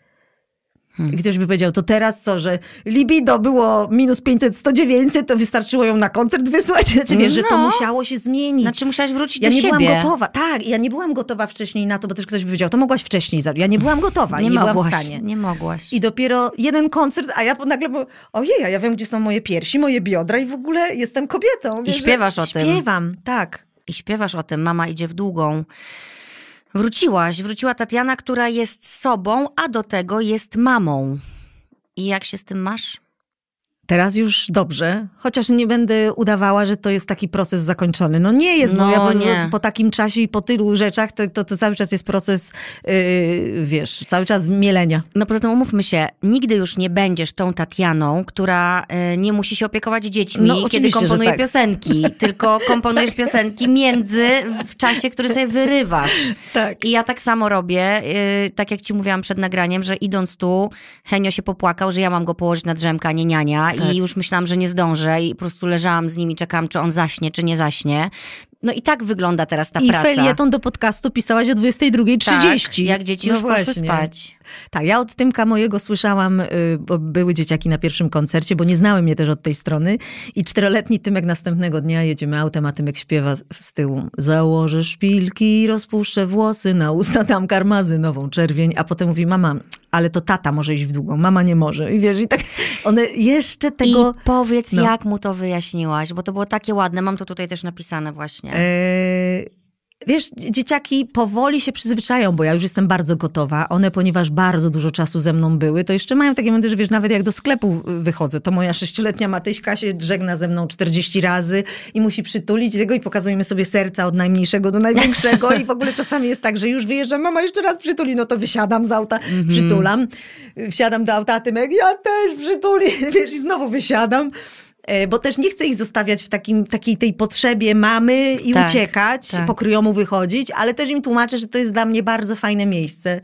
Hmm. I ktoś by powiedział, to teraz co, że libido było minus 500, 100, 900, to wystarczyło ją na koncert wysłać? Czy znaczy, wiesz, no. że to no. musiało się zmienić. Znaczy musiałaś wrócić ja do siebie. Ja nie byłam gotowa, tak, ja nie byłam gotowa wcześniej na to, bo też ktoś by powiedział, to mogłaś wcześniej zarobić. Ja nie byłam gotowa, nie, nie mogłaś, byłam w stanie. Nie mogłaś. I dopiero jeden koncert, a ja nagle, bo, ojej, ja wiem, gdzie są moje piersi, moje biodra i w ogóle jestem kobietą. I wiesz, śpiewasz o śpiewam, tym. Śpiewam, tak. I śpiewasz o tym, mama idzie w długą. Wróciłaś, wróciła Tatiana, która jest sobą, a do tego jest mamą. I jak się z tym masz? Teraz już dobrze, chociaż nie będę udawała, że to jest taki proces zakończony. No nie jest, no, bo no ja nie. po takim czasie i po tylu rzeczach to, to, to cały czas jest proces, yy, wiesz, cały czas mielenia. No poza tym umówmy się, nigdy już nie będziesz tą Tatianą, która yy, nie musi się opiekować dziećmi, no, kiedy komponuje tak. piosenki, (laughs) tylko komponujesz piosenki między, w czasie, który sobie wyrywasz. Tak. I ja tak samo robię, yy, tak jak ci mówiłam przed nagraniem, że idąc tu, Henio się popłakał, że ja mam go położyć na drzemkę, a nie niania tak. i już myślałam, że nie zdążę i po prostu leżałam z nimi, czekałam, czy on zaśnie, czy nie zaśnie. No i tak wygląda teraz ta I praca. I felieton do podcastu pisałaś o 22.30. Tak, jak dzieci no już właśnie. poszły spać. Tak, ja od Tymka mojego słyszałam, y, bo były dzieciaki na pierwszym koncercie, bo nie znały mnie też od tej strony. I czteroletni Tymek następnego dnia jedziemy autem, a Tymek śpiewa z tyłu. Założę szpilki, rozpuszczę włosy, na usta tam karmazy, nową czerwień. A potem mówi, mama, ale to tata może iść w długą, mama nie może. I wiesz, i tak one jeszcze tego... I powiedz, no. jak mu to wyjaśniłaś, bo to było takie ładne. Mam to tutaj też napisane właśnie. E, Wiesz, dzieciaki powoli się przyzwyczają, bo ja już jestem bardzo gotowa. One, ponieważ bardzo dużo czasu ze mną były, to jeszcze mają takie momenty, że wiesz, nawet jak do sklepu wychodzę, to moja sześcioletnia Matyśka się żegna ze mną 40 razy i musi przytulić tego i pokazujemy sobie serca od najmniejszego do największego i w ogóle czasami jest tak, że już wyjeżdżam, mama jeszcze raz przytuli, no to wysiadam z auta, mm -hmm. przytulam, wsiadam do auta, a jak ja też przytuli, (laughs) wiesz, i znowu wysiadam. E, bo też nie chcę ich zostawiać w takim, takiej tej potrzebie mamy i tak, uciekać, tak. po kryjomu wychodzić, ale też im tłumaczę, że to jest dla mnie bardzo fajne miejsce.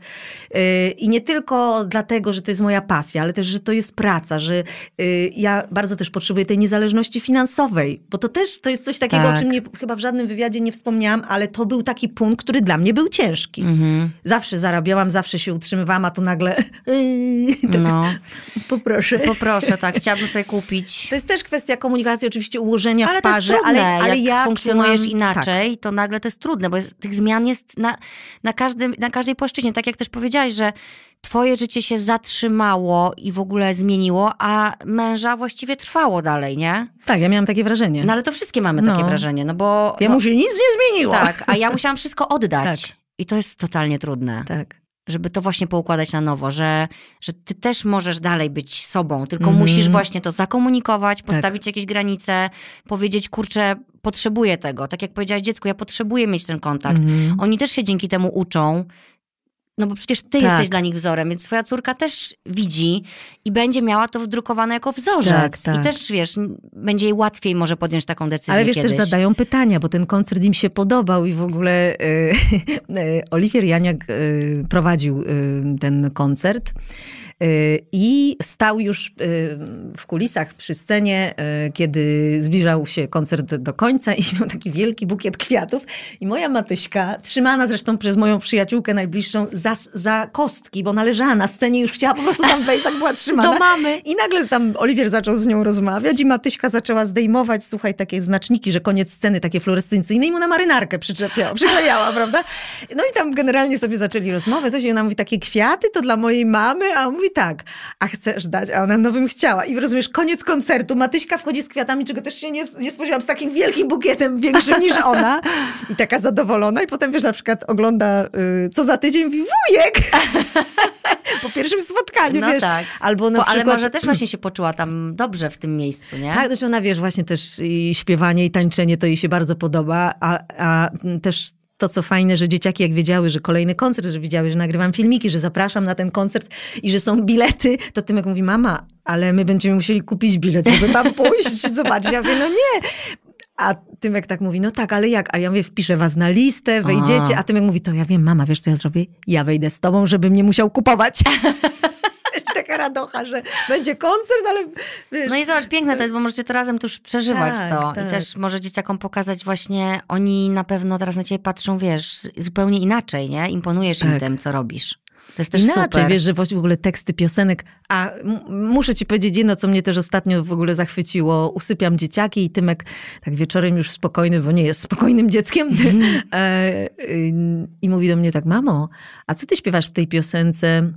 E, I nie tylko dlatego, że to jest moja pasja, ale też, że to jest praca, że e, ja bardzo też potrzebuję tej niezależności finansowej, bo to też to jest coś takiego, tak. o czym tak. nie, chyba w żadnym wywiadzie nie wspomniałam, ale to był taki punkt, który dla mnie był ciężki. Mhm. Zawsze zarabiałam, zawsze się utrzymywałam, a tu nagle (laughs) (laughs) no. poproszę. Poproszę, tak. Chciałabym sobie kupić. To jest też kwestia komunikacji, oczywiście ułożenia ale w parze, to jest trudne. ale, ale jak, jak funkcjonujesz mam... inaczej, tak. to nagle to jest trudne, bo jest, tych zmian jest na, na, każdym, na każdej płaszczyźnie. Tak jak też powiedziałaś, że twoje życie się zatrzymało i w ogóle zmieniło, a męża właściwie trwało dalej, nie? Tak, ja miałam takie wrażenie. No ale to wszystkie mamy no. takie wrażenie, no bo... Ja no, mu się nic nie zmieniło. Tak, a ja musiałam wszystko oddać. (laughs) Tak. I to jest totalnie trudne. Tak żeby to właśnie poukładać na nowo, że, że ty też możesz dalej być sobą, tylko mm musisz właśnie to zakomunikować, tak. postawić tak. jakieś granice, powiedzieć, kurczę, potrzebuję tego. Tak jak powiedziałaś dziecku, ja potrzebuję mieć ten kontakt. Mm Oni też się dzięki temu uczą, no bo przecież ty tak. jesteś dla nich wzorem, więc twoja córka też widzi i będzie miała to wdrukowane jako wzorzec. Tak, tak. I też, wiesz, będzie jej łatwiej może podjąć taką decyzję Ale wiesz, kiedyś. też zadają pytania, bo ten koncert im się podobał i w ogóle y, y, (laughs) Oliwier Janiak y, prowadził ten koncert. Y, I stał już y, w kulisach przy scenie, y, kiedy zbliżał się koncert do końca i (laughs) miał taki wielki bukiet kwiatów. I moja Matyśka, trzymana zresztą przez moją przyjaciółkę najbliższą za, za kostki, bo należała na scenie, już chciała po prostu tam wejść, tak była (laughs) trzymana. Do mamy. I nagle tam Oliwier zaczął z nią rozmawiać i Matyśka zaczęła zdejmować, słuchaj, takie znaczniki, że koniec sceny, takie fluorescencyjne i mu na marynarkę przyczepiała, (laughs) przyklejała, prawda? No i tam generalnie sobie zaczęli rozmowę, coś i ona mówi, takie kwiaty to dla mojej mamy, a on mówi, i tak. A chcesz dać, a ona no bym chciała. I rozumiesz, koniec koncertu, Matyśka wchodzi z kwiatami, czego też się nie, nie spodziewałam, z takim wielkim bukietem, większym niż ona. I taka zadowolona. I potem, wiesz, na przykład ogląda y, co za tydzień, mówi, wujek! (laughs) po pierwszym spotkaniu, no wiesz. Tak. Albo na po, przykład... Ale może też właśnie się poczuła tam dobrze w tym miejscu, nie? Tak, znaczy ona, wiesz, właśnie też i śpiewanie i tańczenie to jej się bardzo podoba, a, a też to, co fajne, że dzieciaki jak wiedziały, że kolejny koncert, że wiedziały, że nagrywam filmiki, że zapraszam na ten koncert i że są bilety, to tym jak mówi, mama, ale my będziemy musieli kupić bilet, żeby tam (laughs) pójść, zobaczyć. Ja mówię, no nie, a tym jak tak mówi, no tak, ale jak? A ja mówię, wpiszę was na listę, wejdziecie. A, a jak mówi, to ja wiem, mama, wiesz co ja zrobię? Ja wejdę z tobą, żebym nie musiał kupować. (laughs) taka radocha, że będzie koncert, ale wiesz. No i zobacz, piękne to e, jest, bo możecie to razem tuż przeżywać tak, to. Tak. I też może dzieciakom pokazać właśnie, oni na pewno teraz na ciebie patrzą, wiesz, zupełnie inaczej, nie? Imponujesz tak. im tym, co robisz. To jest też Inaczej, super. wiesz, że w ogóle teksty piosenek, a muszę ci powiedzieć jedno, co mnie też ostatnio w ogóle zachwyciło. Usypiam dzieciaki i Tymek tak wieczorem już spokojny, bo nie jest spokojnym dzieckiem. (laughs) E, I mówi do mnie tak, mamo, a co ty śpiewasz w tej piosence?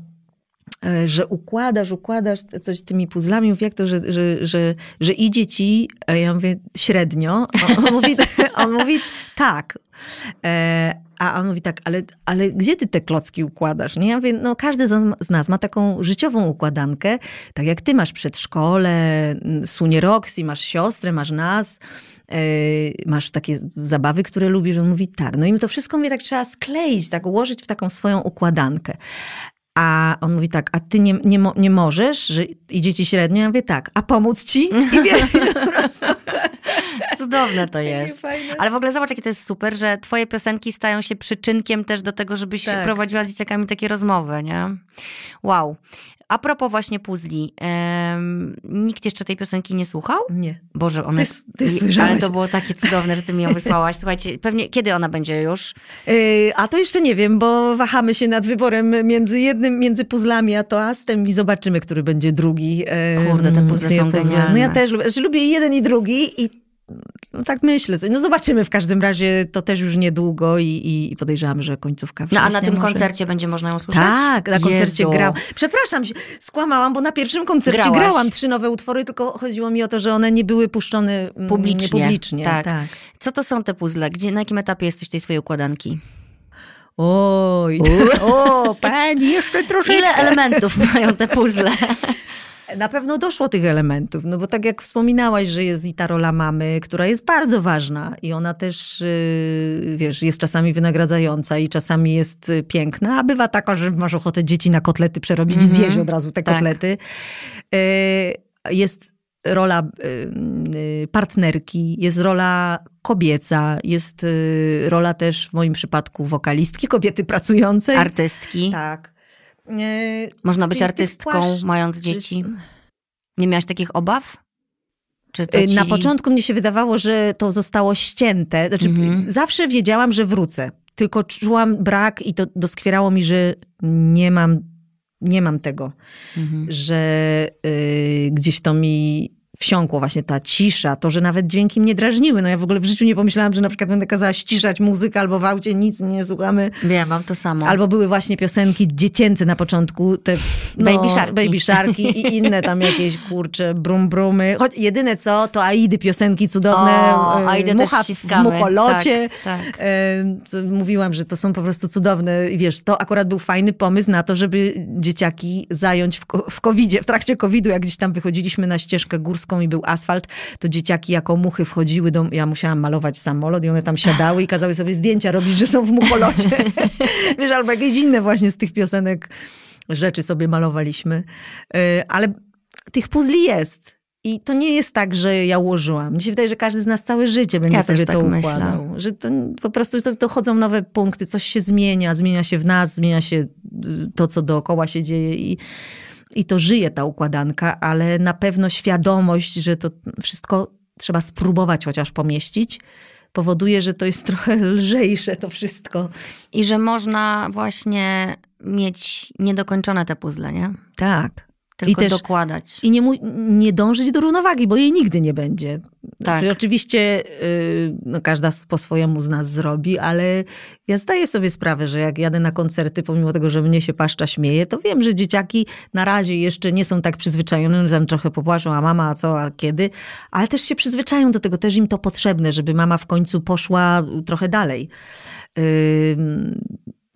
E, że układasz, układasz coś tymi puzzlami, mówię, jak to, że, że, że, że idzie ci, ja mówię średnio, on, on, mówi, (laughs) on mówi tak. E, a on mówi tak, ale, ale gdzie ty te klocki układasz? Nie? Ja mówię, no każdy z nas ma taką życiową układankę, tak jak ty masz przedszkole, sunie Roxy, masz siostrę, masz nas, e, masz takie zabawy, które lubisz. On mówi tak, no i to wszystko mnie tak trzeba skleić, tak ułożyć w taką swoją układankę. A on mówi tak, a ty nie, nie, nie możesz, że idzie ci średnio? Ja mówię tak, a pomóc ci? I wie, (laughs) Cudowne to jest. Ale w ogóle zobacz, jakie to jest super, że twoje piosenki stają się przyczynkiem też do tego, żebyś tak. prowadziła z dzieciakami takie rozmowy, nie? Wow. A propos właśnie puzli, um, nikt jeszcze tej piosenki nie słuchał? Nie. Boże, ona... Ty, ty słyszałaś. Ale to było takie cudowne, że ty mi ją wysłałaś. Słuchajcie, pewnie... Kiedy ona będzie już? Yy, a to jeszcze nie wiem, bo wahamy się nad wyborem między jednym, między puzzlami a toastem i zobaczymy, który będzie drugi. Kurde, te puzzle yy, są puzzle. genialne. No ja też lubię, lubię jeden i drugi i no tak myślę. No zobaczymy w każdym razie, to też już niedługo i, i podejrzewam, że końcówka września. No a na tym może... koncercie będzie można ją słyszeć? Tak, na koncercie grałam. Przepraszam, skłamałam, bo na pierwszym koncercie Grałaś. grałam trzy nowe utwory, tylko chodziło mi o to, że one nie były puszczone mm, publicznie. publicznie tak. tak. Co to są te puzzle? Gdzie, na jakim etapie jesteś tej swojej układanki? Oj, (laughs) o, pani, jeszcze troszeczkę. Ile elementów mają te puzzle? (laughs) Na pewno doszło tych elementów, no bo tak jak wspominałaś, że jest i ta rola mamy, która jest bardzo ważna i ona też, y, wiesz, jest czasami wynagradzająca i czasami jest y, piękna, a bywa taka, że masz ochotę dzieci na kotlety przerobić mm -hmm. i mhm. zjeść od razu te tak. kotlety. Y, jest rola partnerki, jest rola kobieca, jest rola też w moim przypadku wokalistki, kobiety pracującej. Artystki. Tak. Można być artystką, płaszcz, mając dzieci. Nie miałaś takich obaw? Y, ci... Na początku mnie się wydawało, że to zostało ścięte. Znaczy, mhm. Y, zawsze wiedziałam, że wrócę, tylko czułam brak i to doskwierało mi, że nie mam, nie mam tego, mhm. że y, gdzieś to mi wsiąkło właśnie ta cisza, to, że nawet dźwięki mnie drażniły. No ja w ogóle w życiu nie pomyślałam, że na przykład będę kazała ściszać muzykę albo w aucie nic nie słuchamy. Wiem, mam to samo. Albo były właśnie piosenki dziecięce na początku, te no, baby, sharki. baby sharki i inne tam (laughs) jakieś kurcze brum brumy. Choć jedyne co, to Aidy piosenki cudowne. O, e, Aidy mucha też ściskamy. w mucholocie. Tak, tak. E, mówiłam, że to są po prostu cudowne. I wiesz, to akurat był fajny pomysł na to, żeby dzieciaki zająć w, w covid w trakcie COVID-u, jak gdzieś tam wychodziliśmy na ścieżkę górską i był asfalt, to dzieciaki jako muchy wchodziły do... Ja musiałam malować samolot i one tam siadały i kazały sobie zdjęcia robić, że są w mucholocie. (laughs) Wiesz, albo jakieś inne właśnie z tych piosenek rzeczy sobie malowaliśmy. Y, ale tych puzli jest. I to nie jest tak, że ja ułożyłam. Mnie się wydaje, że każdy z nas całe życie będzie ja sobie tak to myślę. układał. Że to, po prostu to, to chodzą nowe punkty, coś się zmienia, zmienia się w nas, zmienia się y, to, co dookoła się dzieje i i to żyje ta układanka, ale na pewno świadomość, że to wszystko trzeba spróbować chociaż pomieścić, powoduje, że to jest (laughs) trochę lżejsze to wszystko. I że można właśnie mieć niedokończone te puzzle, nie? Tak. Tylko I też, dokładać. I nie, nie dążyć do równowagi, bo jej nigdy nie będzie. Tak. Znaczy, oczywiście yy, no, każda po swojemu z nas zrobi, ale ja zdaję sobie sprawę, że jak jadę na koncerty, pomimo tego, że mnie się paszcza śmieje, to wiem, że dzieciaki na razie jeszcze nie są tak przyzwyczajone, że tam trochę popłaczą, a mama, a co, a kiedy, ale też się przyzwyczają do tego, też im to potrzebne, żeby mama w końcu poszła y, trochę dalej. Yy,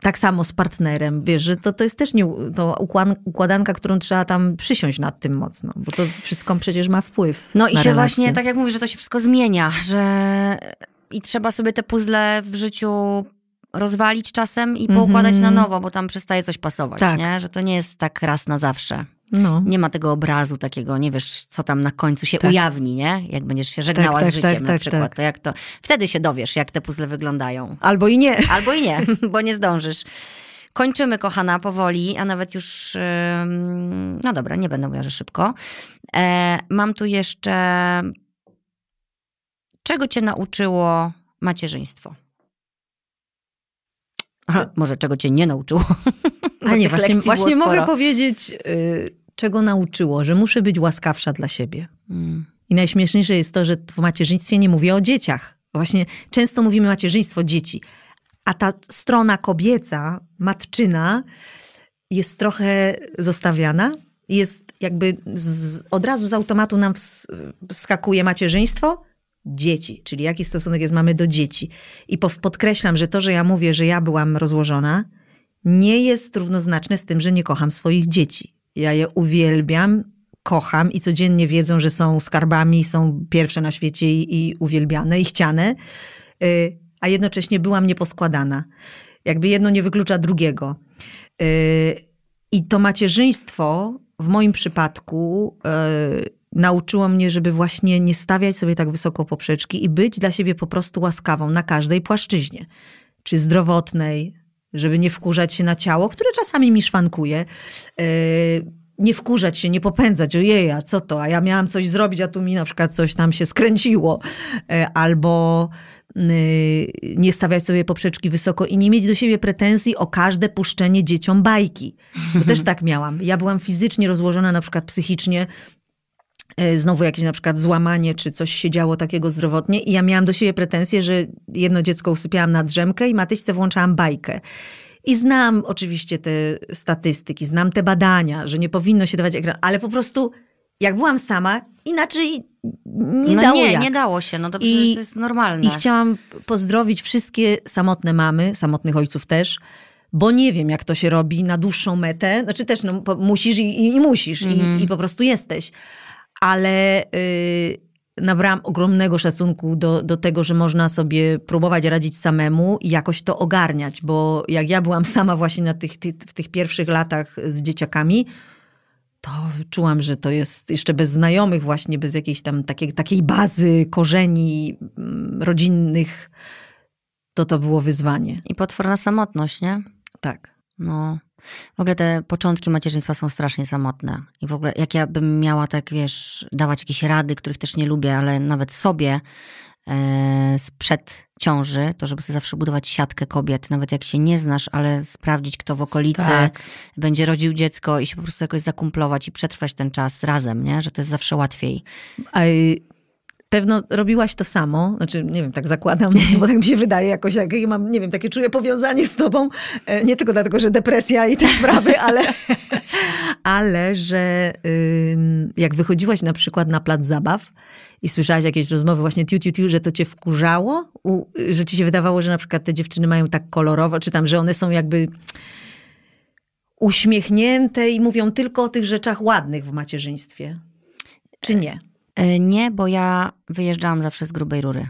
tak samo z partnerem, wiesz, że to, to jest też nie to układanka, którą trzeba tam przysiąść nad tym mocno, bo to wszystko przecież ma wpływ. No i się relację. właśnie, tak jak mówię, że to się wszystko zmienia, że i trzeba sobie te puzzle w życiu rozwalić czasem i poukładać mm -hmm. na mhm. nowo, bo tam przestaje coś pasować, tak. nie? Że to nie jest tak raz na zawsze. No. Nie ma tego obrazu takiego, nie wiesz, co tam na końcu się tak. ujawni, nie? Jak będziesz się żegnała tak, tak, z życiem tak, na tak, przykład. Tak. To jak to... Wtedy się dowiesz, jak te puzzle wyglądają. Albo i nie. (laughs) Albo i nie, (laughs) bo nie zdążysz. Kończymy, kochana, powoli, a nawet już. No dobra, nie będę mówiła, że szybko. E, mam tu jeszcze. Czego cię nauczyło macierzyństwo? Aha, może czego cię nie nauczyło? (laughs) A nie, właśnie, właśnie mogę powiedzieć, y, czego nauczyło, że muszę być łaskawsza dla siebie. Mm. I najśmieszniejsze jest to, że w macierzyństwie nie mówię o dzieciach. Właśnie często mówimy macierzyństwo dzieci, a ta strona kobieca, matczyna jest trochę zostawiana. Jest jakby z, od razu z automatu nam wskakuje macierzyństwo, dzieci, czyli jaki stosunek jest mamy do dzieci. I podkreślam, że to, że ja mówię, że ja byłam rozłożona, nie jest równoznaczne z tym, że nie kocham swoich dzieci. Ja je uwielbiam, kocham i codziennie wiedzą, że są skarbami, są pierwsze na świecie i, i uwielbiane i chciane, y, a jednocześnie byłam nieposkładana. Jakby jedno nie wyklucza drugiego. Y, I to macierzyństwo w moim przypadku yy, nauczyło mnie, żeby właśnie nie stawiać sobie tak wysoko poprzeczki i być dla siebie po prostu łaskawą na każdej płaszczyźnie. Czy zdrowotnej, żeby nie wkurzać się na ciało, które czasami mi szwankuje. E, nie wkurzać się, nie popędzać, ojej, a co to, a ja miałam coś zrobić, a tu mi na przykład coś tam się skręciło. E, albo y, nie stawiać sobie poprzeczki wysoko i nie mieć do siebie pretensji o każde puszczenie dzieciom bajki. Bo też tak miałam. Ja byłam fizycznie rozłożona, na przykład psychicznie, E, znowu jakieś na przykład złamanie, czy coś się działo takiego zdrowotnie. I ja miałam do siebie pretensje, że jedno dziecko usypiałam na drzemkę i Matyśce włączałam bajkę. I znam oczywiście te statystyki, znam te badania, że nie powinno się dawać ekranu, ale po prostu jak byłam sama, inaczej nie no dało nie, nie dało się, no to I, jest normalne. I chciałam pozdrowić wszystkie samotne mamy, samotnych ojców też, bo nie wiem, jak to się robi na dłuższą metę. Znaczy też, no, musisz i, i musisz, i, mhm. i po prostu jesteś ale y, nabrałam ogromnego szacunku do, do tego, że można sobie próbować radzić samemu i jakoś to ogarniać, bo jak ja byłam sama właśnie na tych, ty, w tych pierwszych latach z dzieciakami, to czułam, że to jest jeszcze bez znajomych właśnie, bez jakiejś tam takiej, takiej bazy korzeni mm, rodzinnych, to to było wyzwanie. I potworna samotność, nie? Tak. No, w ogóle te początki macierzyństwa są strasznie samotne. I w ogóle jak ja bym miała tak, wiesz, dawać jakieś rady, których też nie lubię, ale nawet sobie e, sprzed ciąży, to żeby sobie zawsze budować siatkę kobiet, nawet jak się nie znasz, ale sprawdzić, kto w okolicy tak. będzie rodził dziecko i się po prostu jakoś zakumplować i przetrwać ten czas razem, nie? Że to jest zawsze łatwiej. I pewno robiłaś to samo, znaczy nie wiem, tak zakładam, (laughs) bo tak mi się wydaje jakoś, jak mam, nie wiem, takie czuję powiązanie z tobą, e, nie tylko dlatego, że depresja i te sprawy, (laughs) ale, ale że jak wychodziłaś na przykład na plac zabaw i słyszałaś jakieś rozmowy właśnie tiu, tiu, tiu, że to cię wkurzało, że ci się wydawało, że na przykład te dziewczyny mają tak kolorowo, czy tam, że one są jakby uśmiechnięte i mówią tylko o tych rzeczach ładnych w macierzyństwie. Czy nie? E, nie, bo ja wyjeżdżałam zawsze z grubej rury.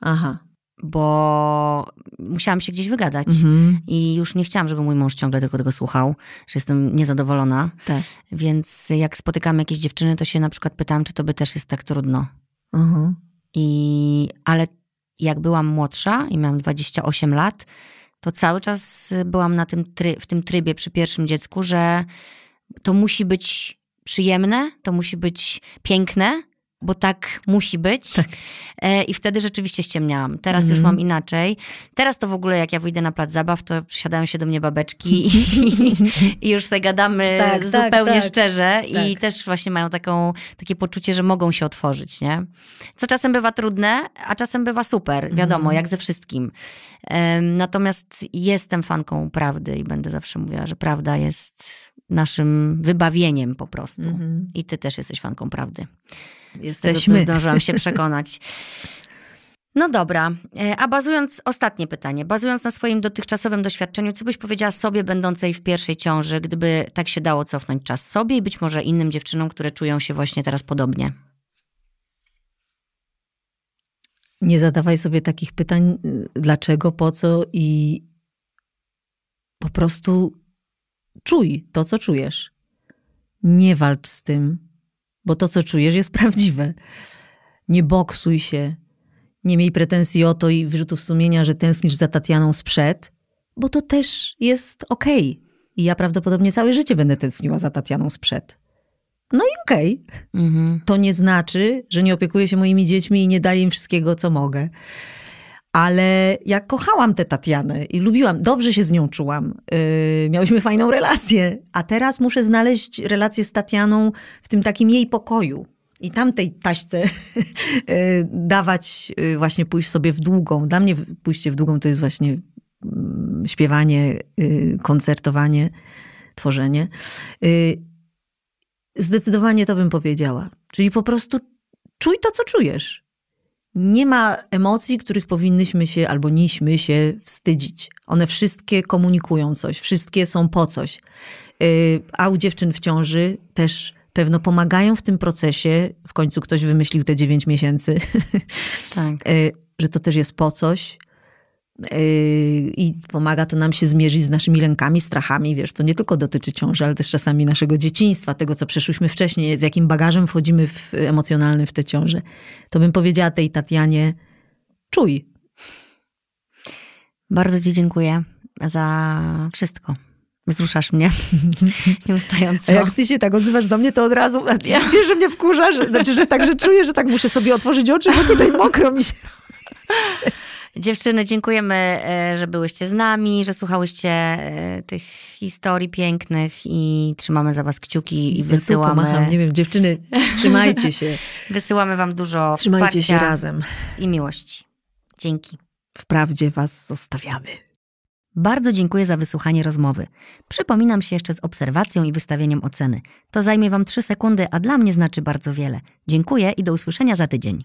Aha. Bo musiałam się gdzieś wygadać mhm. i już nie chciałam, żeby mój mąż ciągle tylko tego słuchał, że jestem niezadowolona. Tak. Więc jak spotykam jakieś dziewczyny, to się na przykład pytam, czy to by też jest tak trudno. Mhm. I, ale jak byłam młodsza i miałam 28 lat, to cały czas byłam na tym w tym trybie przy pierwszym dziecku, że to musi być przyjemne, to musi być piękne, bo tak musi być. Tak. E, I wtedy rzeczywiście ściemniałam. Teraz mm. już mhm. mam inaczej. Teraz to w ogóle, jak ja wyjdę na plac zabaw, to przysiadają się do mnie babeczki (laughs) i, i już se gadamy tak, tak, zupełnie tak, szczerze i tak. też właśnie mają taką, takie poczucie, że mogą się otworzyć, nie? Co czasem bywa trudne, a czasem bywa super, wiadomo, mm. jak ze wszystkim. Natomiast jestem fanką prawdy i będę zawsze mówiła, że prawda jest naszym wybawieniem po prostu. Mm. I ty też jesteś fanką prawdy jesteśmy. Tego, zdążyłam się przekonać. No dobra, e, a bazując, ostatnie pytanie, bazując na swoim dotychczasowym doświadczeniu, co byś powiedziała sobie będącej w pierwszej ciąży, gdyby tak się dało cofnąć czas sobie i być może innym dziewczynom, które czują się właśnie teraz podobnie? Nie zadawaj sobie takich pytań, y, dlaczego, po co i po prostu czuj to, co czujesz. Nie walcz z tym bo to, co czujesz, jest prawdziwe. Nie boksuj się, nie miej pretensji o to i wyrzutów sumienia, że tęsknisz za Tatianą sprzed, bo to też jest okej. Okay. I ja prawdopodobnie całe życie będę tęskniła za Tatianą sprzed. No i okej. Okay. Mhm. To nie znaczy, że nie opiekuję się moimi dziećmi i nie daję im wszystkiego, co mogę. Ale ja kochałam tę Tatianę i lubiłam, dobrze się z nią czułam. Yy, miałyśmy fajną relację, a teraz muszę znaleźć relację z Tatianą w tym takim jej pokoju i tamtej taśce (laughs) y, dawać y, właśnie pójść sobie w długą. Dla mnie pójście w długą to jest właśnie mm, śpiewanie, y, koncertowanie, tworzenie. Zdecydowanie to bym powiedziała. Czyli po prostu czuj to, co czujesz nie ma emocji, których powinnyśmy się albo niśmy się wstydzić. One wszystkie komunikują coś, wszystkie są po coś. Y, a u dziewczyn w ciąży też pewno pomagają w tym procesie. W końcu ktoś wymyślił te 9 miesięcy, (laughs) tak. Y, że to też jest po coś Yy, i pomaga to nam się zmierzyć z naszymi lękami, strachami. Wiesz, to nie tylko dotyczy ciąży, ale też czasami naszego dzieciństwa, tego, co przeszłyśmy wcześniej, z jakim bagażem wchodzimy w, y, w te ciąże. To bym powiedziała tej Tatianie, czuj. Bardzo Ci dziękuję za wszystko. Wzruszasz mnie (laughs) nieustająco. A jak ty się tak odzywasz do mnie, to od razu znaczy, ja. wiesz, że mnie wkurzasz. Znaczy, że także czuję, że tak muszę sobie otworzyć oczy, bo tutaj (laughs) mokro mi się Dziewczyny, dziękujemy, e, że byłyście z nami, że słuchałyście e, tych historii pięknych i trzymamy za was kciuki i wysyłamy. Ja tu nie wiem, dziewczyny, trzymajcie się. (laughs) wysyłamy wam dużo Trzymajcie się razem. I miłości. Dzięki. Wprawdzie was zostawiamy. Bardzo dziękuję za wysłuchanie rozmowy. Przypominam się jeszcze z obserwacją i wystawieniem oceny. To zajmie Wam 3 sekundy, a dla mnie znaczy bardzo wiele. Dziękuję i do usłyszenia za tydzień.